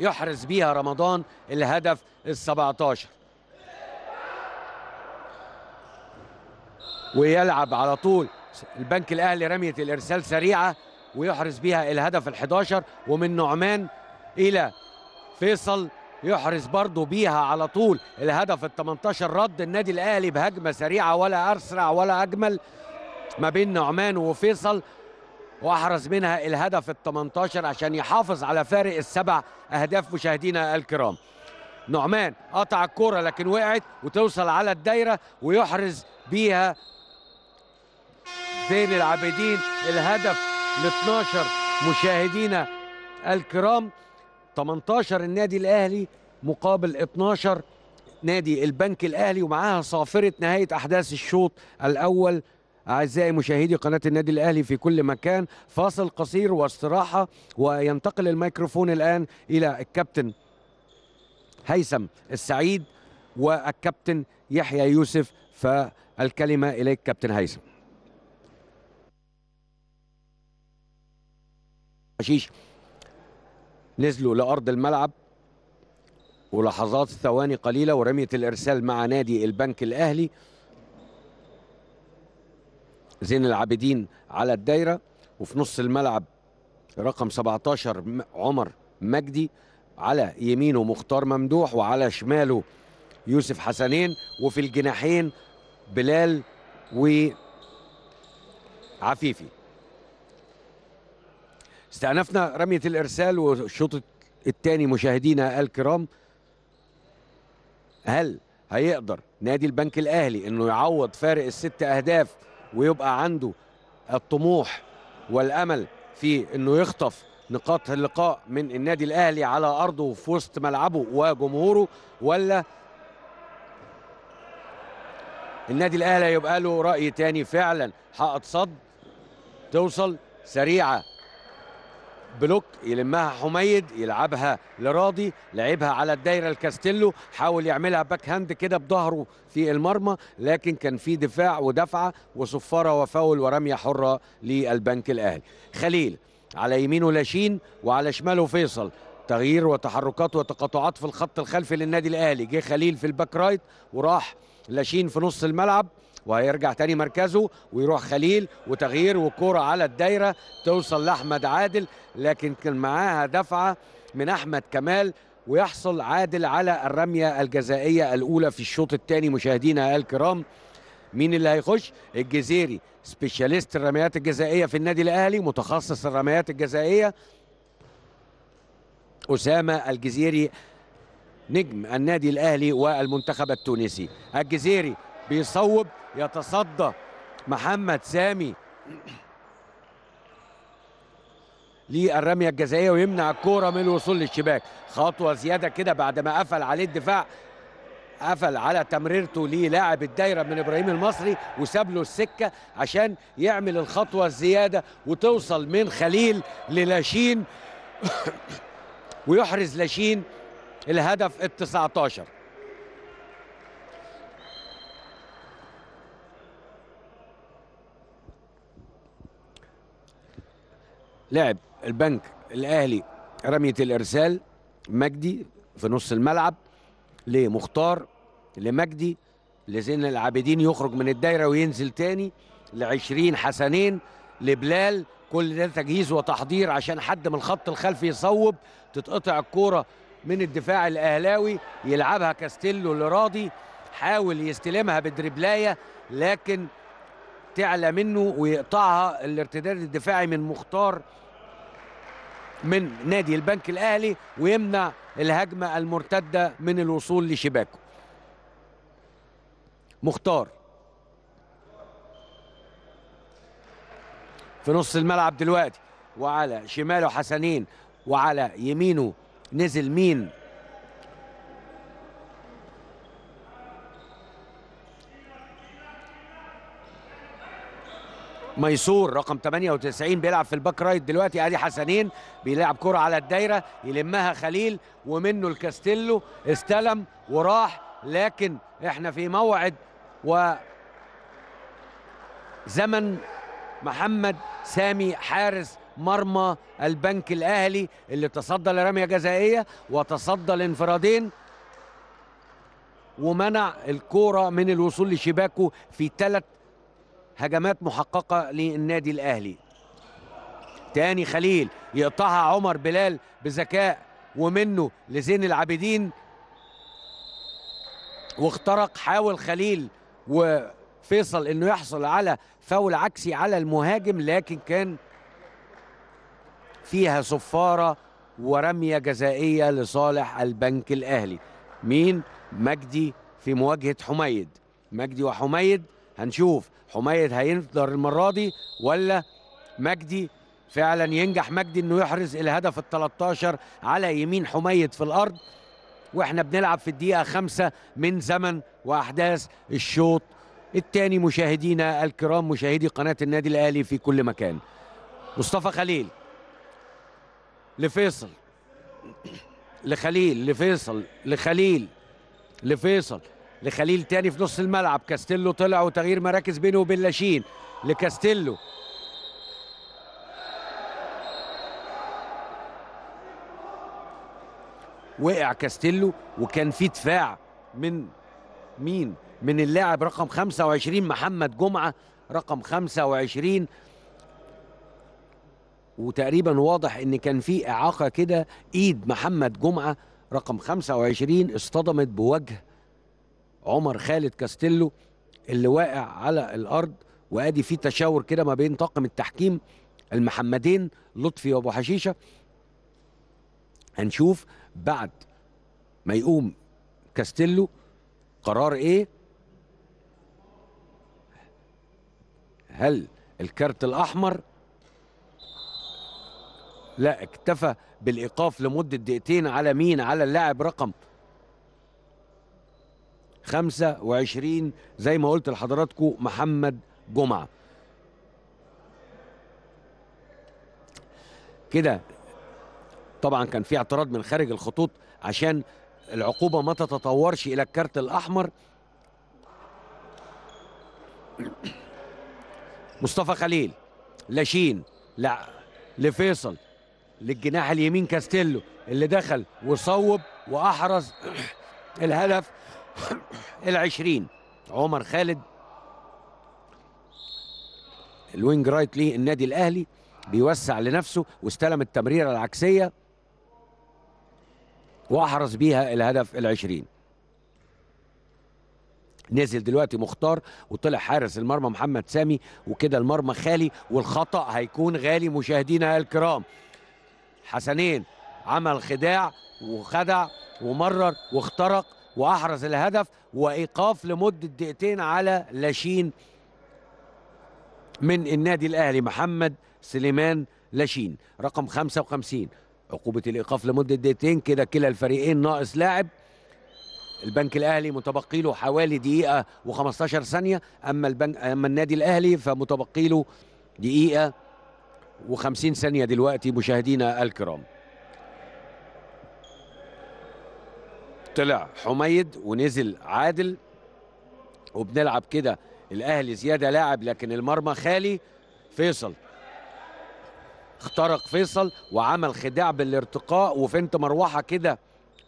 يحرز بيها رمضان الهدف ال 17 ويلعب على طول البنك الاهلي رميه الارسال سريعه ويحرز بيها الهدف ال 11 ومن نعمان الى فيصل يحرز برضه بيها على طول الهدف ال 18 رد النادي الاهلي بهجمه سريعه ولا اسرع ولا اجمل ما بين نعمان وفيصل واحرز منها الهدف ال 18 عشان يحافظ على فارق السبع اهداف مشاهدينا الكرام. نعمان قطع الكوره لكن وقعت وتوصل على الدايرة ويحرز بيها زين العابدين الهدف ل 12 مشاهدينا الكرام 18 النادي الاهلي مقابل 12 نادي البنك الاهلي ومعاها صافره نهايه احداث الشوط الاول اعزائي مشاهدي قناه النادي الاهلي في كل مكان فاصل قصير واستراحه وينتقل الميكروفون الان الى الكابتن هيثم السعيد والكابتن يحيى يوسف فالكلمه اليك كابتن هيثم نزلوا لأرض الملعب ولحظات ثواني قليلة ورمية الإرسال مع نادي البنك الأهلي زين العابدين على الدايرة وفي نص الملعب رقم 17 عمر مجدي على يمينه مختار ممدوح وعلى شماله يوسف حسنين وفي الجناحين بلال وعفيفي استأنفنا رمية الإرسال والشوط الثاني مشاهدينا الكرام هل هيقدر نادي البنك الأهلي إنه يعوض فارق الست أهداف ويبقى عنده الطموح والأمل في إنه يخطف نقاط اللقاء من النادي الأهلي على أرضه وفي وسط ملعبه وجمهوره ولا النادي الاهلي هيبقى له راي تاني فعلا حقق صد توصل سريعه بلوك يلمها حميد يلعبها لراضي لعبها على الدايره الكاستيلو حاول يعملها باك هاند كده بظهره في المرمى لكن كان في دفاع ودفعه وصفاره وفاول ورميه حره للبنك الاهلي خليل على يمينه لاشين وعلى شماله فيصل تغيير وتحركات وتقاطعات في الخط الخلفي للنادي الاهلي جه خليل في الباك رايت وراح لاشين في نص الملعب وهيرجع تاني مركزه ويروح خليل وتغيير وكوره على الدايرة توصل لأحمد عادل لكن كان معاها دفعة من أحمد كمال ويحصل عادل على الرمية الجزائية الأولى في الشوط الثاني مشاهدينا الكرام مين اللي هيخش الجزيري سبيشاليست الرميات الجزائية في النادي الأهلي متخصص الرميات الجزائية أسامة الجزيري نجم النادي الأهلي والمنتخب التونسي الجزيري بيصوب يتصدى محمد سامي للرمية الجزائية ويمنع الكورة من الوصول للشباك خطوة زيادة كده بعد ما قفل عليه الدفاع قفل على تمريرته للاعب الدايره من ابراهيم المصري وساب له السكه عشان يعمل الخطوه الزياده وتوصل من خليل للاشين ويحرز لاشين الهدف ال 19 لعب البنك الاهلي رميه الارسال مجدي في نص الملعب لمختار لمجدي لزين العابدين يخرج من الدايره وينزل تاني لعشرين حسنين لبلال كل ده تجهيز وتحضير عشان حد من الخط الخلفي يصوب تتقطع الكوره من الدفاع الاهلاوي يلعبها كاستيلو لراضي حاول يستلمها بدربلايه لكن تعلى منه ويقطعها الارتداد الدفاعي من مختار من نادي البنك الاهلي ويمنع الهجمه المرتده من الوصول لشباكه مختار في نص الملعب دلوقتي وعلى شماله حسنين وعلى يمينه نزل مين ميسور رقم 98 بيلعب في الباك رايت دلوقتي ادي حسنين بيلعب كرة على الدايرة يلمها خليل ومنه الكاستيلو استلم وراح لكن احنا في موعد و زمن محمد سامي حارس مرمى البنك الاهلي اللي تصدى لرميه جزائيه وتصدى لانفرادين ومنع الكوره من الوصول لشباكه في ثلاث هجمات محققة للنادي الأهلي تاني خليل يقطعها عمر بلال بذكاء ومنه لزين العابدين واخترق حاول خليل وفيصل انه يحصل على فاول عكسي على المهاجم لكن كان فيها صفاره ورميه جزائيه لصالح البنك الاهلي مين مجدي في مواجهه حميد مجدي وحميد هنشوف حميد هينظر المره دي ولا مجدي فعلا ينجح مجدي انه يحرز الهدف ال 13 على يمين حميد في الارض واحنا بنلعب في الدقيقه خمسة من زمن واحداث الشوط الثاني مشاهدينا الكرام مشاهدي قناه النادي الاهلي في كل مكان مصطفى خليل لفيصل لخليل لفيصل لخليل لفيصل لخليل تاني في نص الملعب كاستيلو طلع وتغيير مراكز بينه وبين لاشين لكاستيلو وقع كاستيلو وكان في دفاع من مين من اللاعب رقم 25 محمد جمعه رقم 25 وتقريبا واضح ان كان في اعاقه كده ايد محمد جمعه رقم 25 اصطدمت بوجه عمر خالد كاستيلو اللي واقع على الارض وادي في تشاور كده ما بين طاقم التحكيم المحمدين لطفي وابو حشيشه هنشوف بعد ما يقوم كاستيلو قرار ايه هل الكارت الاحمر لا اكتفى بالايقاف لمده دقيقتين على مين على اللاعب رقم 25 زي ما قلت لحضراتكم محمد جمعه كده طبعا كان في اعتراض من خارج الخطوط عشان العقوبه ما تتطورش الى الكارت الاحمر مصطفى خليل لاشين لا لفيصل للجناح اليمين كاستيلو اللي دخل وصوب واحرز الهدف العشرين عمر خالد الوينج رايت للنادي الاهلي بيوسع لنفسه واستلم التمريره العكسيه واحرز بيها الهدف العشرين نزل دلوقتي مختار وطلع حارس المرمى محمد سامي وكده المرمى خالي والخطا هيكون غالي مشاهدينا الكرام حسنين عمل خداع وخدع ومرر واخترق واحرز الهدف وايقاف لمده دقيقتين على لاشين من النادي الاهلي محمد سليمان لاشين رقم 55 عقوبه الايقاف لمده دقيقتين كده كلا الفريقين ناقص لاعب البنك الاهلي متبقي له حوالي دقيقه و15 ثانيه اما البنك اما النادي الاهلي فمتبقي له دقيقه و50 ثانيه دلوقتي مشاهدينا الكرام طلع حميد ونزل عادل وبنلعب كده الاهلي زياده لاعب لكن المرمى خالي فيصل اخترق فيصل وعمل خداع بالارتقاء وفنت مروحه كده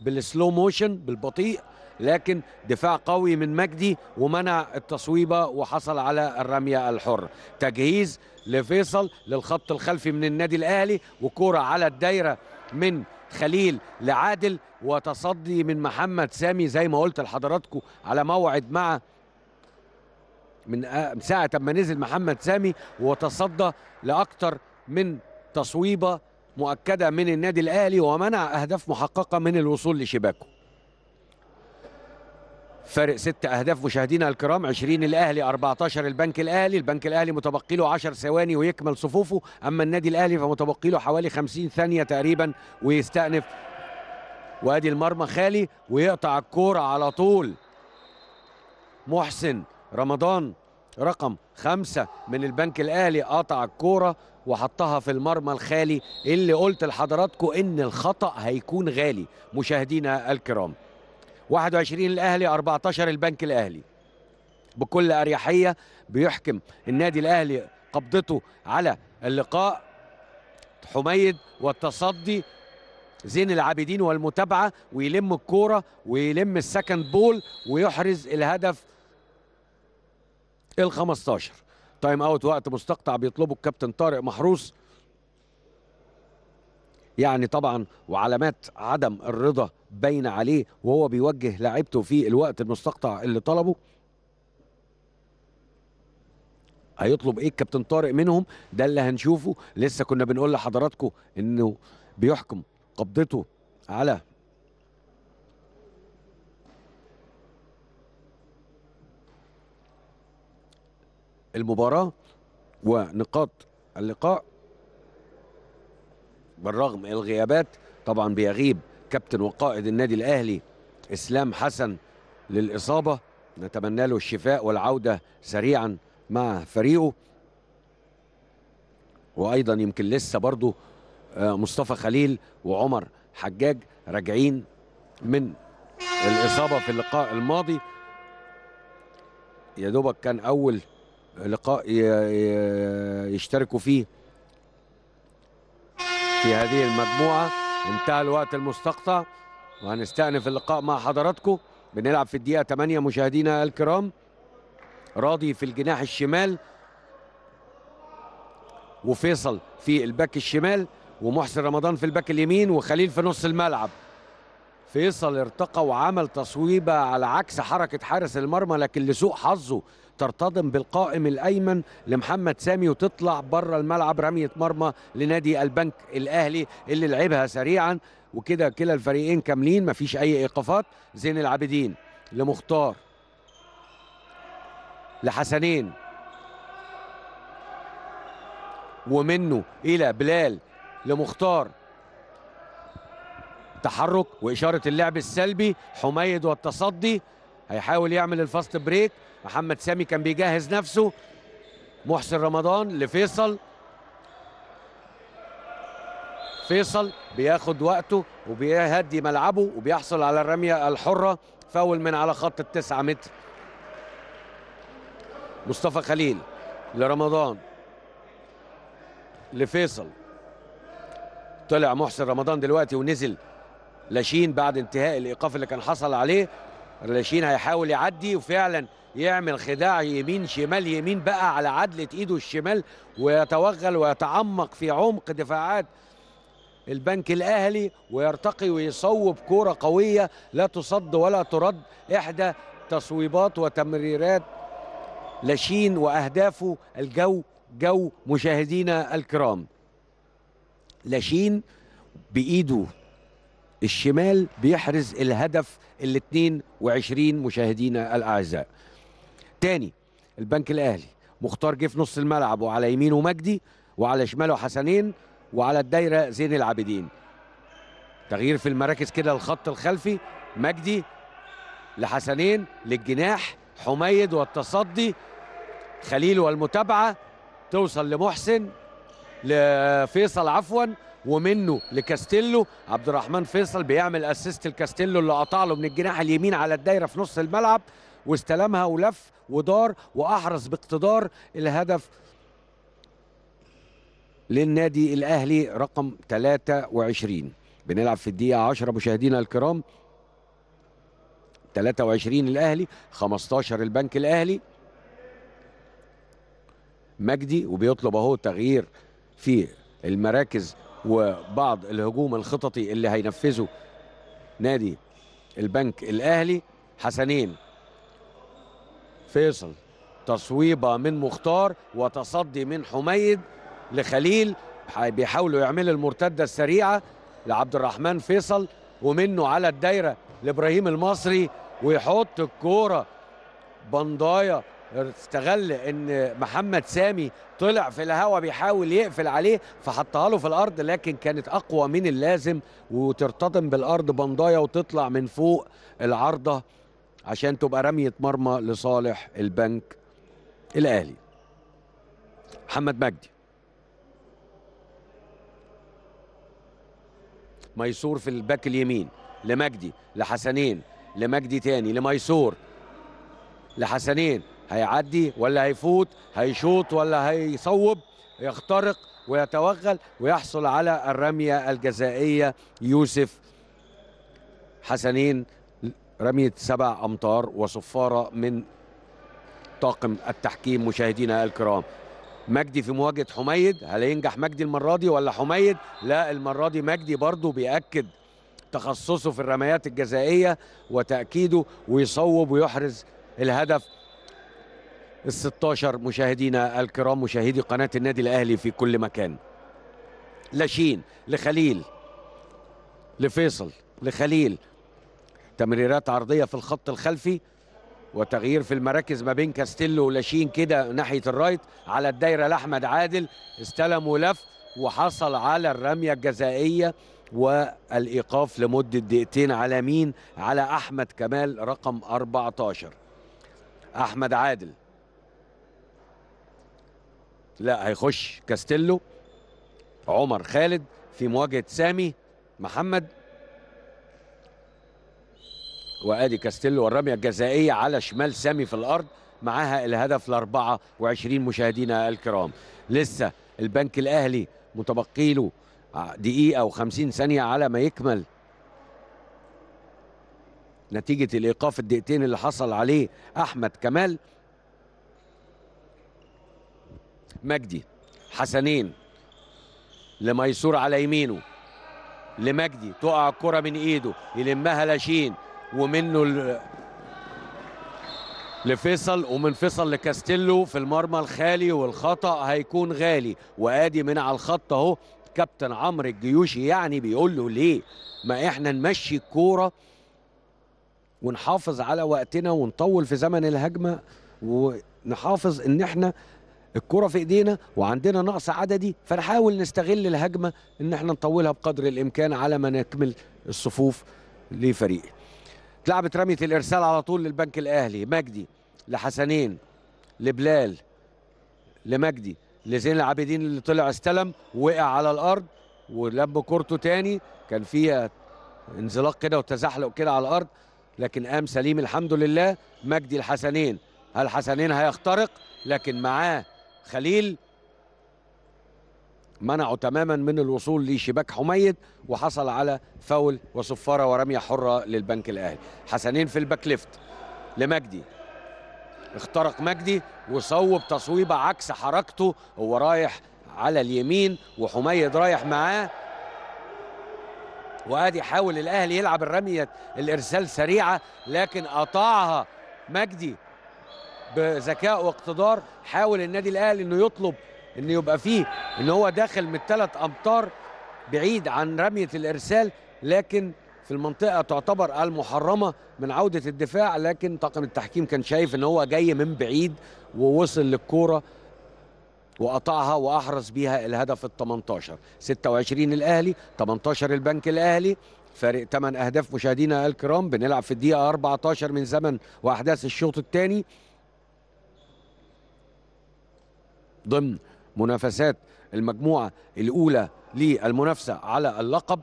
بالسلو موشن بالبطيء لكن دفاع قوي من مجدي ومنع التصويبه وحصل على الرميه الحره تجهيز لفيصل للخط الخلفي من النادي الاهلي وكوره على الدايره من خليل لعادل وتصدي من محمد سامي زي ما قلت لحضراتكم على موعد مع من ساعة ما نزل محمد سامي وتصدى لأكثر من تصويبة مؤكدة من النادي الأهلي ومنع أهداف محققة من الوصول لشباكه فارق ست اهداف مشاهدينا الكرام 20 الاهلي 14 البنك الاهلي البنك الاهلي متبقي له 10 ثواني ويكمل صفوفه اما النادي الاهلي فمتبقي له حوالي 50 ثانيه تقريبا ويستأنف وادي المرمى خالي ويقطع الكوره على طول محسن رمضان رقم خمسة من البنك الأهلي قطع الكورة وحطها في المرمى الخالي اللي قلت لحضراتكم إن الخطأ هيكون غالي مشاهدينا الكرام 21 الاهلي 14 البنك الاهلي بكل اريحيه بيحكم النادي الاهلي قبضته على اللقاء حميد والتصدي زين العابدين والمتابعه ويلم الكوره ويلم السكند بول ويحرز الهدف ال 15 تايم اوت وقت مستقطع بيطلبه الكابتن طارق محروس يعني طبعا وعلامات عدم الرضا باينه عليه وهو بيوجه لاعيبته في الوقت المستقطع اللي طلبه هيطلب ايه الكابتن طارق منهم ده اللي هنشوفه لسه كنا بنقول لحضراتكم انه بيحكم قبضته على المباراه ونقاط اللقاء بالرغم الغيابات طبعا بيغيب كابتن وقائد النادي الاهلي اسلام حسن للاصابه نتمنى له الشفاء والعوده سريعا مع فريقه وايضا يمكن لسه برضه آه، مصطفى خليل وعمر حجاج راجعين من الاصابه في اللقاء الماضي يا دوبك كان اول لقاء يشتركوا فيه في هذه المجموعة انتهى الوقت المستقطع وهنستأنف اللقاء مع حضراتكم بنلعب في الدقيقة 8 مشاهدينا الكرام راضي في الجناح الشمال وفيصل في الباك الشمال ومحسن رمضان في الباك اليمين وخليل في نص الملعب فيصل ارتقى وعمل تصويبه على عكس حركه حارس المرمى لكن لسوء حظه ترتضم بالقائم الايمن لمحمد سامي وتطلع بره الملعب رميه مرمى لنادي البنك الاهلي اللي لعبها سريعا وكده كلا الفريقين كاملين مفيش اي ايقافات زين العابدين لمختار لحسنين ومنه الى بلال لمختار تحرك وإشارة اللعب السلبي حميد والتصدي هيحاول يعمل الفاست بريك محمد سامي كان بيجهز نفسه محسن رمضان لفيصل فيصل بياخد وقته وبيهدي ملعبه وبيحصل على الرمية الحرة فاول من على خط التسعة متر مصطفى خليل لرمضان لفيصل طلع محسن رمضان دلوقتي ونزل لاشين بعد انتهاء الايقاف اللي كان حصل عليه لاشين هيحاول يعدي وفعلا يعمل خداع يمين شمال يمين بقى على عدلة ايده الشمال ويتوغل ويتعمق في عمق دفاعات البنك الاهلي ويرتقي ويصوب كورة قوية لا تصد ولا ترد احدى تصويبات وتمريرات لاشين واهدافه الجو جو مشاهدينا الكرام لاشين بايده الشمال بيحرز الهدف ال 22 مشاهدينا الاعزاء تاني البنك الاهلي مختار جه في نص الملعب وعلى يمينه مجدي وعلى شماله حسنين وعلى الدايره زين العابدين تغيير في المراكز كده الخط الخلفي مجدي لحسنين للجناح حميد والتصدي خليل والمتابعه توصل لمحسن لفيصل عفوا ومنه لكاستيلو عبد الرحمن فيصل بيعمل اسيست لكاستيلو اللي قطع له من الجناح اليمين على الدايره في نص الملعب واستلمها ولف ودار واحرز باقتدار الهدف للنادي الاهلي رقم 23 بنلعب في الدقيقه 10 مشاهدينا الكرام 23 الاهلي 15 البنك الاهلي مجدي وبيطلب اهو تغيير في المراكز وبعض الهجوم الخططي اللي هينفذه نادي البنك الاهلي حسنين فيصل تصويبه من مختار وتصدي من حميد لخليل بيحاولوا يعملوا المرتده السريعه لعبد الرحمن فيصل ومنه على الدايره لابراهيم المصري ويحط الكوره بندايه استغل ان محمد سامي طلع في الهوا بيحاول يقفل عليه فحطها له في الارض لكن كانت اقوى من اللازم وترتطم بالارض بندايه وتطلع من فوق العارضه عشان تبقى رميه مرمى لصالح البنك الاهلي محمد مجدي ميسور في الباك اليمين لمجدي لحسنين لمجدي تاني لميسور لحسنين هيعدي ولا هيفوت هيشوط ولا هيصوب يخترق ويتوغل ويحصل على الرمية الجزائية يوسف حسنين رمية سبع أمتار وصفارة من طاقم التحكيم مشاهدينا الكرام مجدي في مواجهة حميد هل ينجح مجدي المرة دي ولا حميد لا المرة دي مجدي برضو بيأكد تخصصه في الرميات الجزائية وتأكيده ويصوب ويحرز الهدف ال 16 مشاهدينا الكرام مشاهدي قناه النادي الاهلي في كل مكان لاشين لخليل لفيصل لخليل تمريرات عرضيه في الخط الخلفي وتغيير في المراكز ما بين كاستيلو ولاشين كده ناحيه الرايت على الدايره لاحمد عادل استلم ولف وحصل على الرميه الجزائيه والايقاف لمده دقيقتين على مين على احمد كمال رقم 14 احمد عادل لا هيخش كاستيلو عمر خالد في مواجهه سامي محمد وادي كاستيلو والرميه الجزائيه على شمال سامي في الارض معاها الهدف ال 24 مشاهدينا الكرام لسه البنك الاهلي متبقي له دقيقه و50 ثانيه على ما يكمل نتيجه الايقاف الدقيقتين اللي حصل عليه احمد كمال مجدي حسنين لميسور على يمينه لمجدي تقع الكره من ايده يلمها لاشين ومنه ل... لفيصل ومن فيصل لكاستيلو في المرمى الخالي والخطا هيكون غالي وادي من على الخط اهو كابتن عمرو الجيوشي يعني بيقول له ليه ما احنا نمشي الكوره ونحافظ على وقتنا ونطول في زمن الهجمه ونحافظ ان احنا الكرة في ايدينا وعندنا نقص عددي فنحاول نستغل الهجمه ان احنا نطولها بقدر الامكان على ما نكمل الصفوف لفريق اتلعبت رميه الارسال على طول للبنك الاهلي مجدي لحسنين لبلال لمجدي لزين العابدين اللي طلع استلم وقع على الارض ولب كورته تاني كان فيها انزلاق كده وتزحلق كده على الارض لكن قام سليم الحمد لله مجدي الحسنين الحسنين هيخترق لكن معاه خليل منعه تماما من الوصول لشباك حميد وحصل على فاول وصفاره ورميه حره للبنك الاهلي حسنين في الباك ليفت لمجدي اخترق مجدي وصوب تصويبه عكس حركته هو رايح على اليمين وحميد رايح معاه وادي حاول الاهلي يلعب الرميه الارسال سريعه لكن قطعها مجدي بذكاء واقتدار حاول النادي الاهلي انه يطلب ان يبقى فيه ان هو داخل من ثلاث امتار بعيد عن رميه الارسال لكن في المنطقه تعتبر المحرمه من عوده الدفاع لكن طاقم التحكيم كان شايف ان هو جاي من بعيد ووصل للكوره وقطعها واحرز بيها الهدف ال 18 26 الاهلي 18 البنك الاهلي فارق 8 اهداف مشاهدينا الكرام بنلعب في الدقيقه 14 من زمن واحداث الشوط الثاني ضمن منافسات المجموعة الأولى للمنافسة على اللقب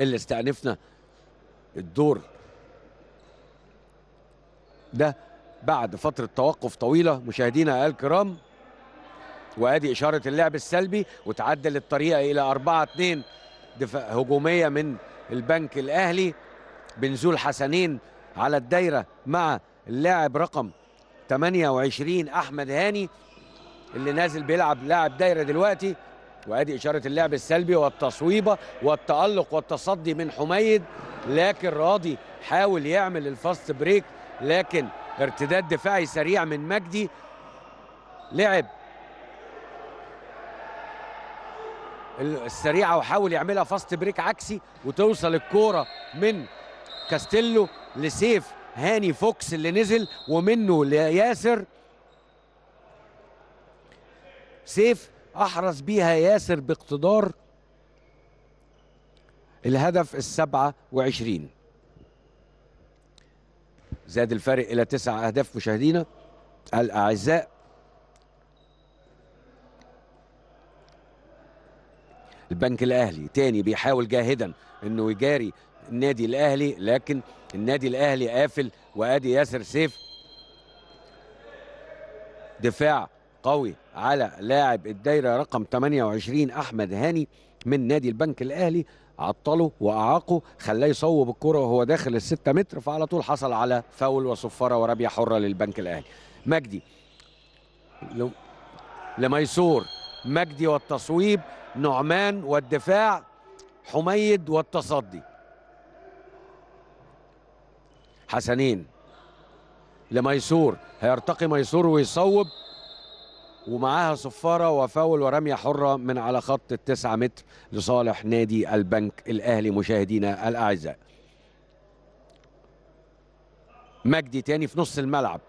اللي استأنفنا الدور ده بعد فترة توقف طويلة مشاهدينا الكرام وادي إشارة اللعب السلبي وتعدل الطريقة إلى 4 2 هجومية من البنك الأهلي بنزول حسنين على الدايرة مع اللاعب رقم 28 احمد هاني اللي نازل بيلعب لاعب دايره دلوقتي وادي اشاره اللعب السلبي والتصويبه والتالق والتصدي من حميد لكن راضي حاول يعمل الفاست بريك لكن ارتداد دفاعي سريع من مجدي لعب السريعه وحاول يعملها فاست بريك عكسي وتوصل الكوره من كاستيلو لسيف هاني فوكس اللي نزل ومنه لياسر سيف احرز بيها ياسر باقتدار الهدف السبعة وعشرين زاد الفارق إلى تسع أهداف مشاهدينا الأعزاء البنك الأهلي تاني بيحاول جاهدا أنه يجاري النادي الاهلي لكن النادي الاهلي قافل وادي ياسر سيف دفاع قوي على لاعب الدايره رقم 28 احمد هاني من نادي البنك الاهلي عطله واعاقه خلاه يصوب الكره وهو داخل الستة متر فعلى طول حصل على فاول وصفاره ورابيه حره للبنك الاهلي مجدي لميسور مجدي والتصويب نعمان والدفاع حميد والتصدي حسنين لميسور هيرتقي ميسور ويصوب ومعاها صفاره وفاول ورميه حره من على خط التسعة متر لصالح نادي البنك الاهلي مشاهدينا الاعزاء مجدي تاني في نص الملعب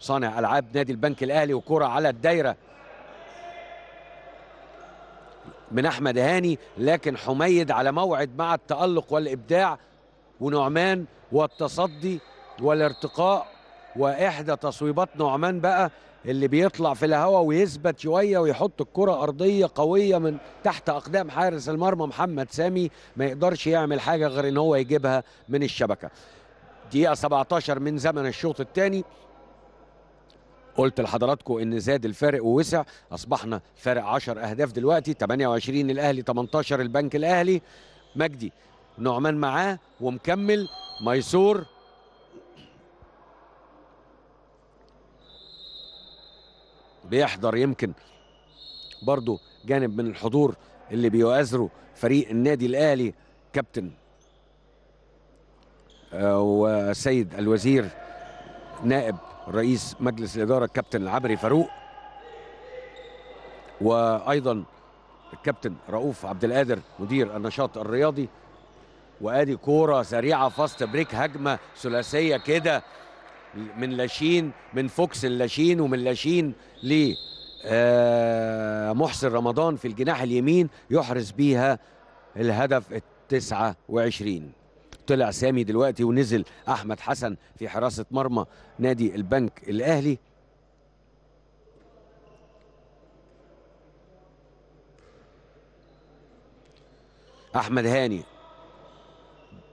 صانع العاب نادي البنك الاهلي وكره على الدايره من احمد هاني لكن حميد على موعد مع التالق والابداع ونعمان والتصدي والارتقاء واحدى تصويبات نعمان بقى اللي بيطلع في الهواء ويثبت شويه ويحط الكره ارضيه قويه من تحت اقدام حارس المرمى محمد سامي ما يقدرش يعمل حاجه غير ان هو يجيبها من الشبكه دقيقه 17 من زمن الشوط الثاني قلت لحضراتكم ان زاد الفارق ووسع اصبحنا فارق 10 اهداف دلوقتي 28 الاهلي 18 البنك الاهلي مجدي نعمان معاه ومكمل ميسور بيحضر يمكن برضو جانب من الحضور اللي بيؤازره فريق النادي الاهلي كابتن آه، وسيد الوزير نائب رئيس مجلس الاداره الكابتن العبري فاروق وايضا الكابتن رؤوف عبد القادر مدير النشاط الرياضي وادي كوره سريعه فاست بريك هجمه ثلاثيه كده من لاشين من فوكس اللاشين ومن لاشين ل آه، محسن رمضان في الجناح اليمين يحرز بيها الهدف التسعة وعشرين طلع سامي دلوقتي ونزل أحمد حسن في حراسة مرمى نادي البنك الأهلي أحمد هاني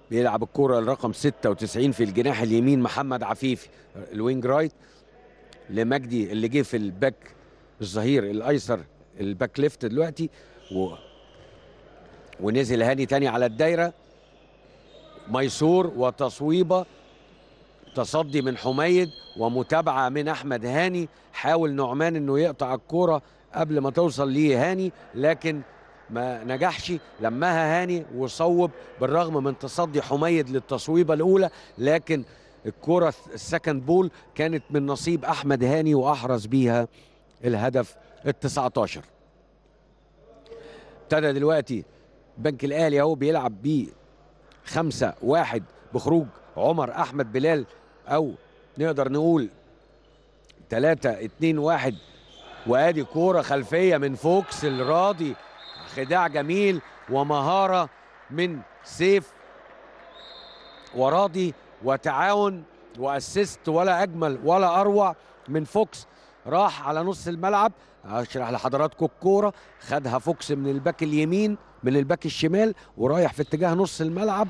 بيلعب الكرة الرقم 96 في الجناح اليمين محمد عفيفي الوينج رايت لمجدي اللي جه في الباك الظهير الايسر الباك ليفت دلوقتي و... ونزل هاني تاني على الدايره ميسور وتصويبه تصدي من حميد ومتابعه من احمد هاني حاول نعمان انه يقطع الكوره قبل ما توصل ليه هاني لكن ما نجحش لمها هاني وصوب بالرغم من تصدي حميد للتصويبه الاولى لكن الكره السكند بول كانت من نصيب احمد هاني واحرز بيها الهدف ال 19 ابتدى دلوقتي البنك الاهلي اهو بيلعب ب 5 1 بخروج عمر احمد بلال او نقدر نقول 3 2 1 وادي كوره خلفيه من فوكس الراضي خداع جميل ومهارة من سيف وراضي وتعاون واسيست ولا اجمل ولا اروع من فوكس راح على نص الملعب اشرح لحضراتكم الكوره خدها فوكس من الباك اليمين من الباك الشمال ورايح في اتجاه نص الملعب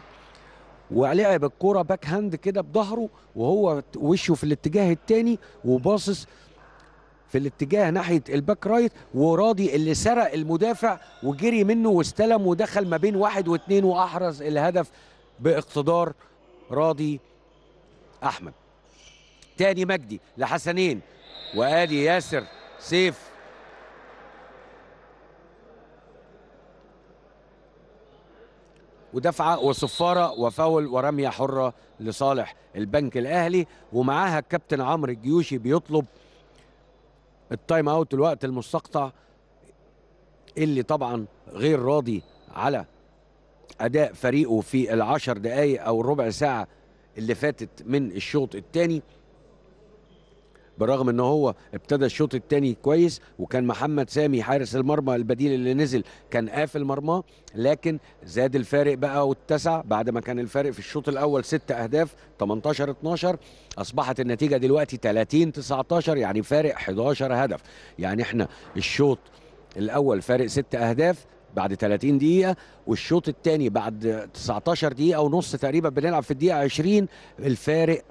ولعب الكوره باك هاند كده بظهره وهو وشه في الاتجاه الثاني وباصص في الاتجاه ناحيه الباك رايت وراضي اللي سرق المدافع وجري منه واستلم ودخل ما بين واحد واثنين واحرز الهدف باقتدار راضي احمد تاني مجدي لحسنين وادي ياسر سيف ودفعه وصفاره وفاول ورميه حره لصالح البنك الاهلي ومعاها الكابتن عمرو الجيوشي بيطلب التايم اوت الوقت المستقطع اللي طبعا غير راضي على اداء فريقه في العشر دقائق او الربع ساعه اللي فاتت من الشوط الثاني بالرغم ان هو ابتدى الشوط الثاني كويس وكان محمد سامي حارس المرمى البديل اللي نزل كان قافل مرماه لكن زاد الفارق بقى واتسع بعد ما كان الفارق في الشوط الاول ست اهداف 18 12 اصبحت النتيجه دلوقتي 30 19 يعني فارق 11 هدف يعني احنا الشوط الاول فارق ست اهداف بعد 30 دقيقة والشوط الثاني بعد 19 دقيقة ونص تقريبا بنلعب في الدقيقة 20 الفارق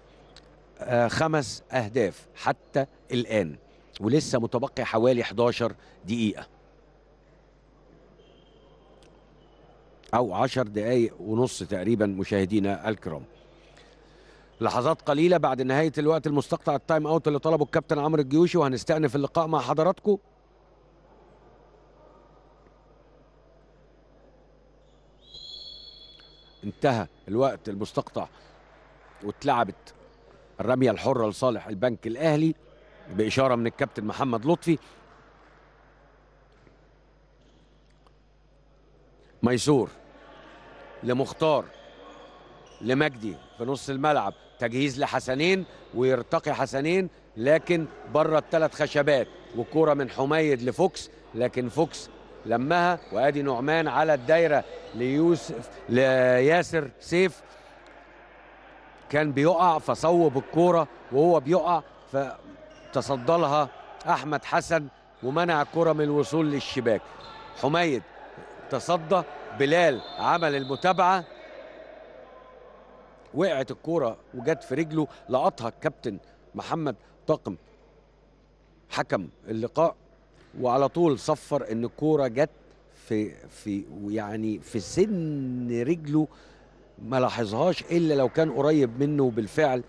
آه، خمس أهداف حتى الآن ولسه متبقي حوالي 11 دقيقة أو 10 دقايق ونص تقريبا مشاهدينا الكرام لحظات قليلة بعد نهاية الوقت المستقطع التايم اوت اللي طلبه الكابتن عمرو الجيوشي وهنستأنف اللقاء مع حضراتكم انتهى الوقت المستقطع واتلعبت الرميه الحره لصالح البنك الاهلي باشاره من الكابتن محمد لطفي ميسور لمختار لمجدي في نص الملعب تجهيز لحسنين ويرتقي حسنين لكن بره الثلاث خشبات وكوره من حميد لفوكس لكن فوكس لمها وادي نعمان على الدايره ليوسف لياسر سيف كان بيقع فصوب الكوره وهو بيقع فتصدى لها احمد حسن ومنع الكره من الوصول للشباك حميد تصدى بلال عمل المتابعه وقعت الكوره وجت في رجله لقطها الكابتن محمد طاقم حكم اللقاء وعلى طول صفر ان الكوره جت في في يعني في سن رجله ما لاحظهاش الا لو كان قريب منه بالفعل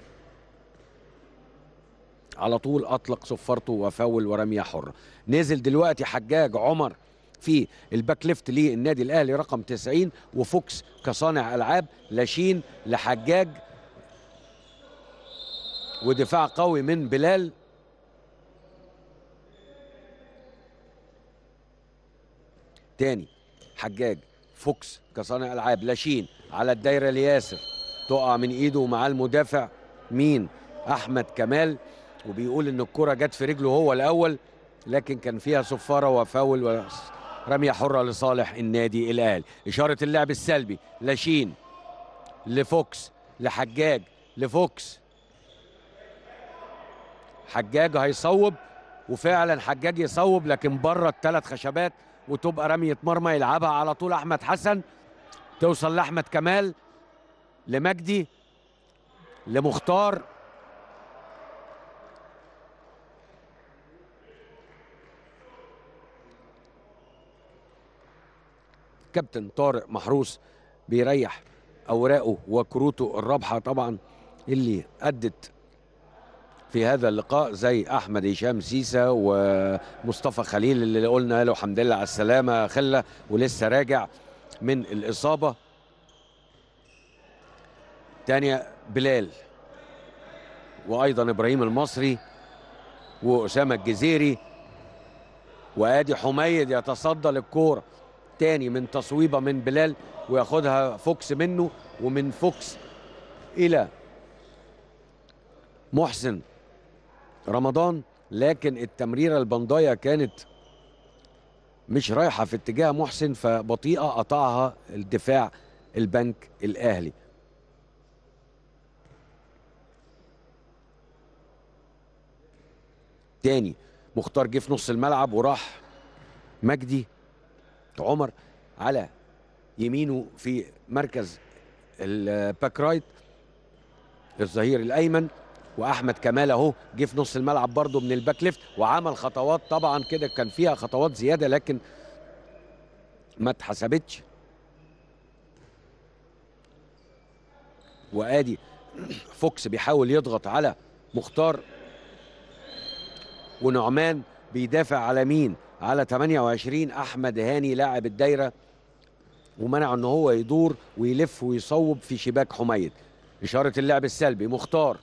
على طول اطلق صفارته وفاول ورميه حره نزل دلوقتي حجاج عمر في الباك ليفت للنادي الاهلي رقم 90 وفوكس كصانع العاب لاشين لحجاج ودفاع قوي من بلال تاني حجاج فوكس كصانع العاب لاشين على الدايره لياسر تقع من ايده ومعاه المدافع مين احمد كمال وبيقول ان الكره جت في رجله هو الاول لكن كان فيها صفاره وفاول ورميه حره لصالح النادي الاهلي اشاره اللعب السلبي لاشين لفوكس لحجاج لفوكس حجاج هيصوب وفعلا حجاج يصوب لكن بره الثلاث خشبات وتبقى رميه مرمى يلعبها على طول احمد حسن توصل لاحمد كمال لمجدي لمختار كابتن طارق محروس بيريح اوراقه وكروته الرابحه طبعا اللي ادت في هذا اللقاء زي احمد هشام سيسا ومصطفى خليل اللي قلنا له الحمد لله على السلامه خله ولسه راجع من الاصابه تانية بلال وايضا ابراهيم المصري واسامه الجزيري وادي حميد يتصدى للكوره تاني من تصويبه من بلال وياخدها فوكس منه ومن فوكس الى محسن رمضان لكن التمريره البندايه كانت مش رايحه في اتجاه محسن فبطيئه قطعها الدفاع البنك الاهلي تاني مختار جه في نص الملعب وراح مجدي عمر على يمينه في مركز الباك رايت الظهير الايمن واحمد كمال اهو جه في نص الملعب برده من الباك ليفت وعمل خطوات طبعا كده كان فيها خطوات زياده لكن ما اتحسبتش وادي فوكس بيحاول يضغط على مختار ونعمان بيدافع على مين على 28 احمد هاني لاعب الدايره ومنعه ان هو يدور ويلف ويصوب في شباك حميد اشاره اللعب السلبي مختار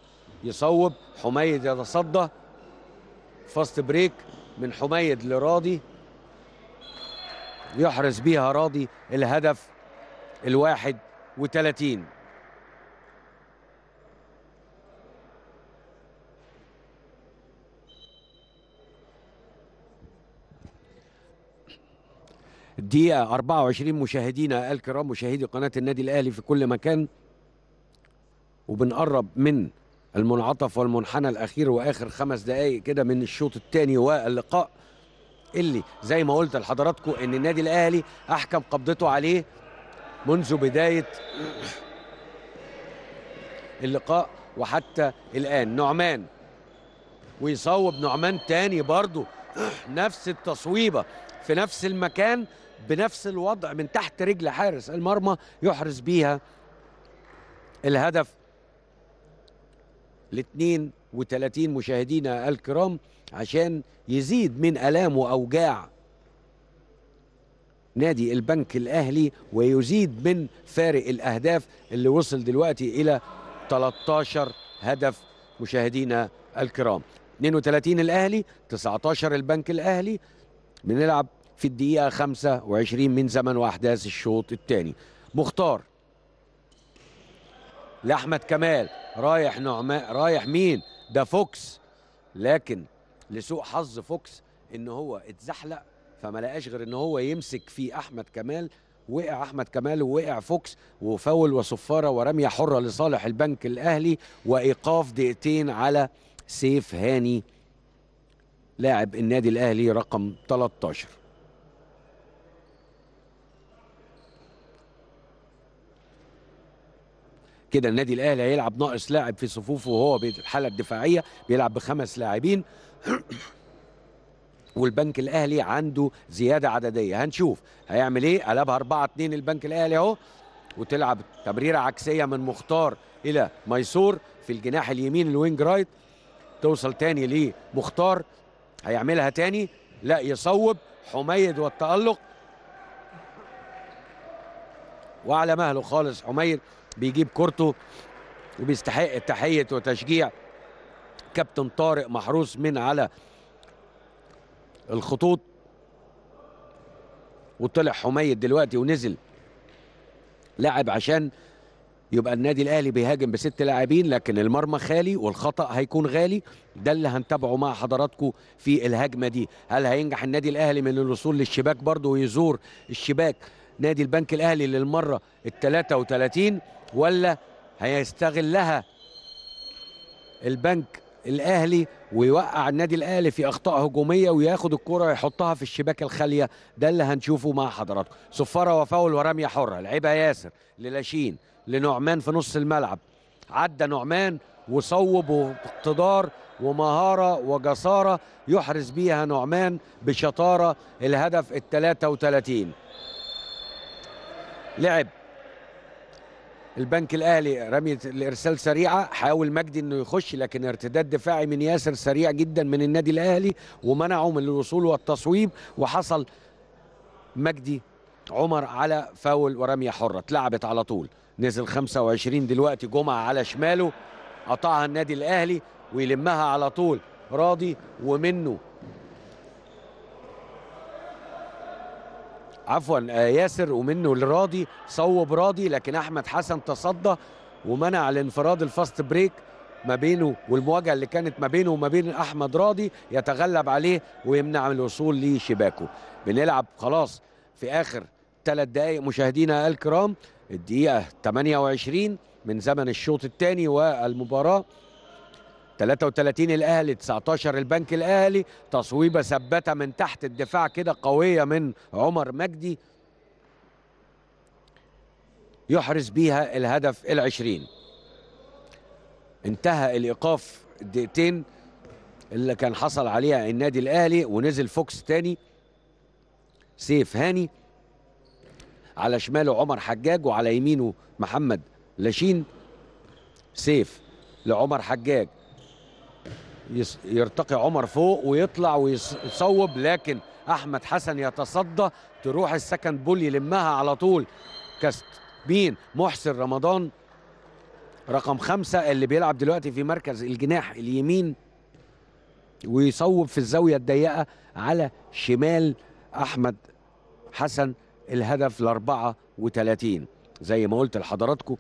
يصوب حميد يتصدى فاست بريك من حميد لراضي يحرز بيها راضي الهدف الواحد وتلاتين الدقيقة 24 مشاهدينا الكرام مشاهدي قناة النادي الأهلي في كل مكان وبنقرب من المنعطف والمنحنى الاخير واخر خمس دقائق كده من الشوط الثاني واللقاء اللي زي ما قلت لحضراتكم ان النادي الاهلي احكم قبضته عليه منذ بدايه اللقاء وحتى الان نعمان ويصوب نعمان تاني برضه نفس التصويبه في نفس المكان بنفس الوضع من تحت رجل حارس المرمى يحرز بيها الهدف ل 32 مشاهدينا الكرام عشان يزيد من الام واوجاع نادي البنك الاهلي ويزيد من فارق الاهداف اللي وصل دلوقتي الى 13 هدف مشاهدينا الكرام 32 الاهلي 19 البنك الاهلي بنلعب في الدقيقه 25 من زمن واحداث الشوط الثاني مختار لاحمد كمال رايح نعماء رايح مين ده فوكس لكن لسوء حظ فوكس ان هو اتزحلق فما لقاش غير ان هو يمسك في احمد كمال وقع احمد كمال ووقع فوكس وفاول وصفاره ورميه حره لصالح البنك الاهلي وايقاف دقيقتين على سيف هاني لاعب النادي الاهلي رقم 13 كده النادي الاهلي هيلعب ناقص لاعب في صفوفه وهو بالحاله الدفاعيه بيلعب بخمس لاعبين والبنك الاهلي عنده زياده عدديه هنشوف هيعمل ايه قلبها 4 2 البنك الاهلي اهو وتلعب تمريره عكسيه من مختار الى ميسور في الجناح اليمين الوينج رايت توصل تاني لمختار هيعملها تاني لا يصوب حميد والتالق وعلى مهله خالص حميد بيجيب كورته وبيستحق تحيه وتشجيع كابتن طارق محروس من على الخطوط وطلع حميد دلوقتي ونزل لاعب عشان يبقى النادي الاهلي بيهاجم بست لاعبين لكن المرمى خالي والخطا هيكون غالي ده اللي هنتابعه مع حضراتكم في الهجمه دي هل هينجح النادي الاهلي من الوصول للشباك برضه ويزور الشباك نادي البنك الاهلي للمره ال 33 ولا هيستغلها البنك الاهلي ويوقع النادي الاهلي في اخطاء هجوميه وياخد الكره ويحطها في الشباك الخاليه ده اللي هنشوفه مع حضراتكم صفاره وفاول ورميه حره لعبها ياسر للاشين لنعمان في نص الملعب عدى نعمان وصوب واقتدار ومهارة وجسارة يحرز بيها نعمان بشطارة الهدف ال 33 لعب البنك الاهلي رميه الارسال سريعه حاول مجدي انه يخش لكن ارتداد دفاعي من ياسر سريع جدا من النادي الاهلي ومنعه من الوصول والتصويب وحصل مجدي عمر على فاول ورميه حره اتلعبت على طول نزل 25 دلوقتي جمعه على شماله قطعها النادي الاهلي ويلمها على طول راضي ومنه عفوا آه، ياسر ومنه لراضي صوب راضي لكن احمد حسن تصدى ومنع الانفراد الفاست بريك ما بينه والمواجهه اللي كانت ما بينه وما بين احمد راضي يتغلب عليه ويمنع الوصول لشباكه بنلعب خلاص في اخر ثلاث دقائق مشاهدينا الكرام الدقيقه 28 من زمن الشوط الثاني والمباراه 33 الاهلي 19 البنك الاهلي تصويبه ثبته من تحت الدفاع كده قويه من عمر مجدي يحرز بيها الهدف ال20 انتهى الايقاف الدقيقتين اللي كان حصل عليها النادي الاهلي ونزل فوكس تاني سيف هاني على شماله عمر حجاج وعلى يمينه محمد لاشين سيف لعمر حجاج يرتقي عمر فوق ويطلع ويصوب لكن احمد حسن يتصدى تروح السكند بول يلمها على طول كاست مين محسن رمضان رقم خمسة اللي بيلعب دلوقتي في مركز الجناح اليمين ويصوب في الزاوية الضيقة على شمال أحمد حسن الهدف لاربعة وثلاثين زي ما قلت لحضراتكم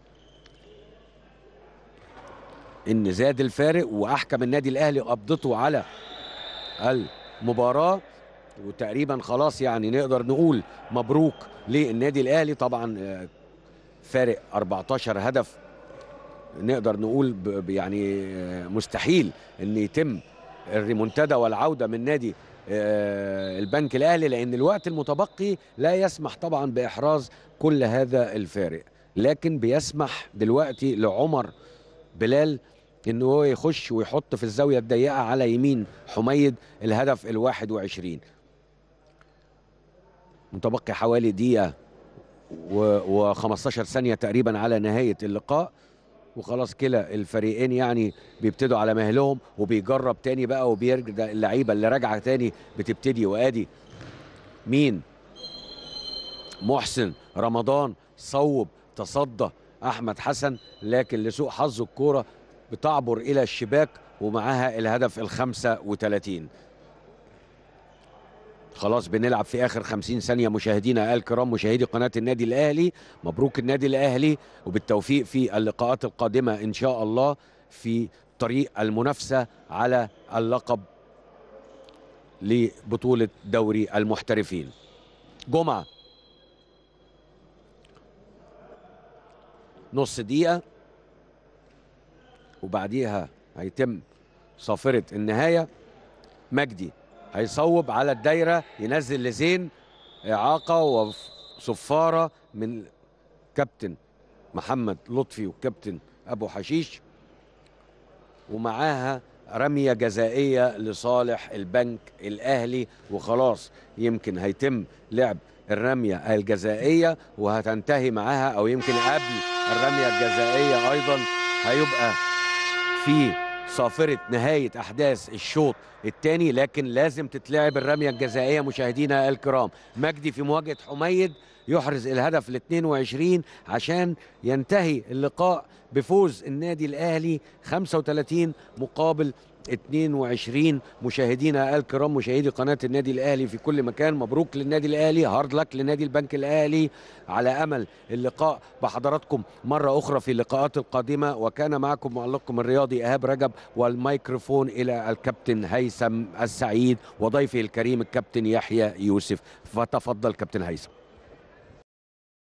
ان زاد الفارق واحكم النادي الاهلي قبضته على المباراه وتقريبا خلاص يعني نقدر نقول مبروك للنادي الاهلي طبعا آه، فارق 14 هدف نقدر نقول يعني آه، مستحيل ان يتم الريمونتادا والعوده من نادي آه، البنك الاهلي لان الوقت المتبقي لا يسمح طبعا باحراز كل هذا الفارق لكن بيسمح دلوقتي لعمر بلال ان هو يخش ويحط في الزاويه الضيقه على يمين حميد الهدف ال 21 متبقي حوالي دقيقه و15 ثانيه تقريبا على نهايه اللقاء وخلاص كده الفريقين يعني بيبتدوا على مهلهم وبيجرب تاني بقى وبيرجع اللعيبه اللي راجعه تاني بتبتدي وادي مين محسن رمضان صوب تصدى احمد حسن لكن لسوء حظه الكوره بتعبر إلى الشباك ومعاها الهدف الخمسة وتلاتين خلاص بنلعب في اخر 50 ثانيه مشاهدينا الكرام مشاهدي قناه النادي الاهلي مبروك النادي الاهلي وبالتوفيق في اللقاءات القادمه ان شاء الله في طريق المنافسه على اللقب لبطوله دوري المحترفين جمعه نص دقيقه وبعديها هيتم صافره النهايه مجدي هيصوب على الدايره ينزل لزين اعاقه وصفاره من كابتن محمد لطفي والكابتن ابو حشيش ومعاها رميه جزائيه لصالح البنك الاهلي وخلاص يمكن هيتم لعب الرميه الجزائيه وهتنتهي معاها او يمكن قبل الرميه الجزائيه ايضا هيبقى في صافرة نهاية أحداث الشوط الثاني لكن لازم تتلعب الرمية الجزائية مشاهدينا الكرام مجدي في مواجهة حميد يحرز الهدف ال 22 عشان ينتهي اللقاء بفوز النادي الأهلي 35 مقابل 22 مشاهدينا الكرام مشاهدي قناه النادي الاهلي في كل مكان مبروك للنادي الاهلي هارد لك لنادي البنك الاهلي على امل اللقاء بحضراتكم مره اخرى في اللقاءات القادمه وكان معكم معلقكم الرياضي ايهاب رجب والميكروفون الى الكابتن هيثم السعيد وضيفي الكريم الكابتن يحيى يوسف فتفضل كابتن هيثم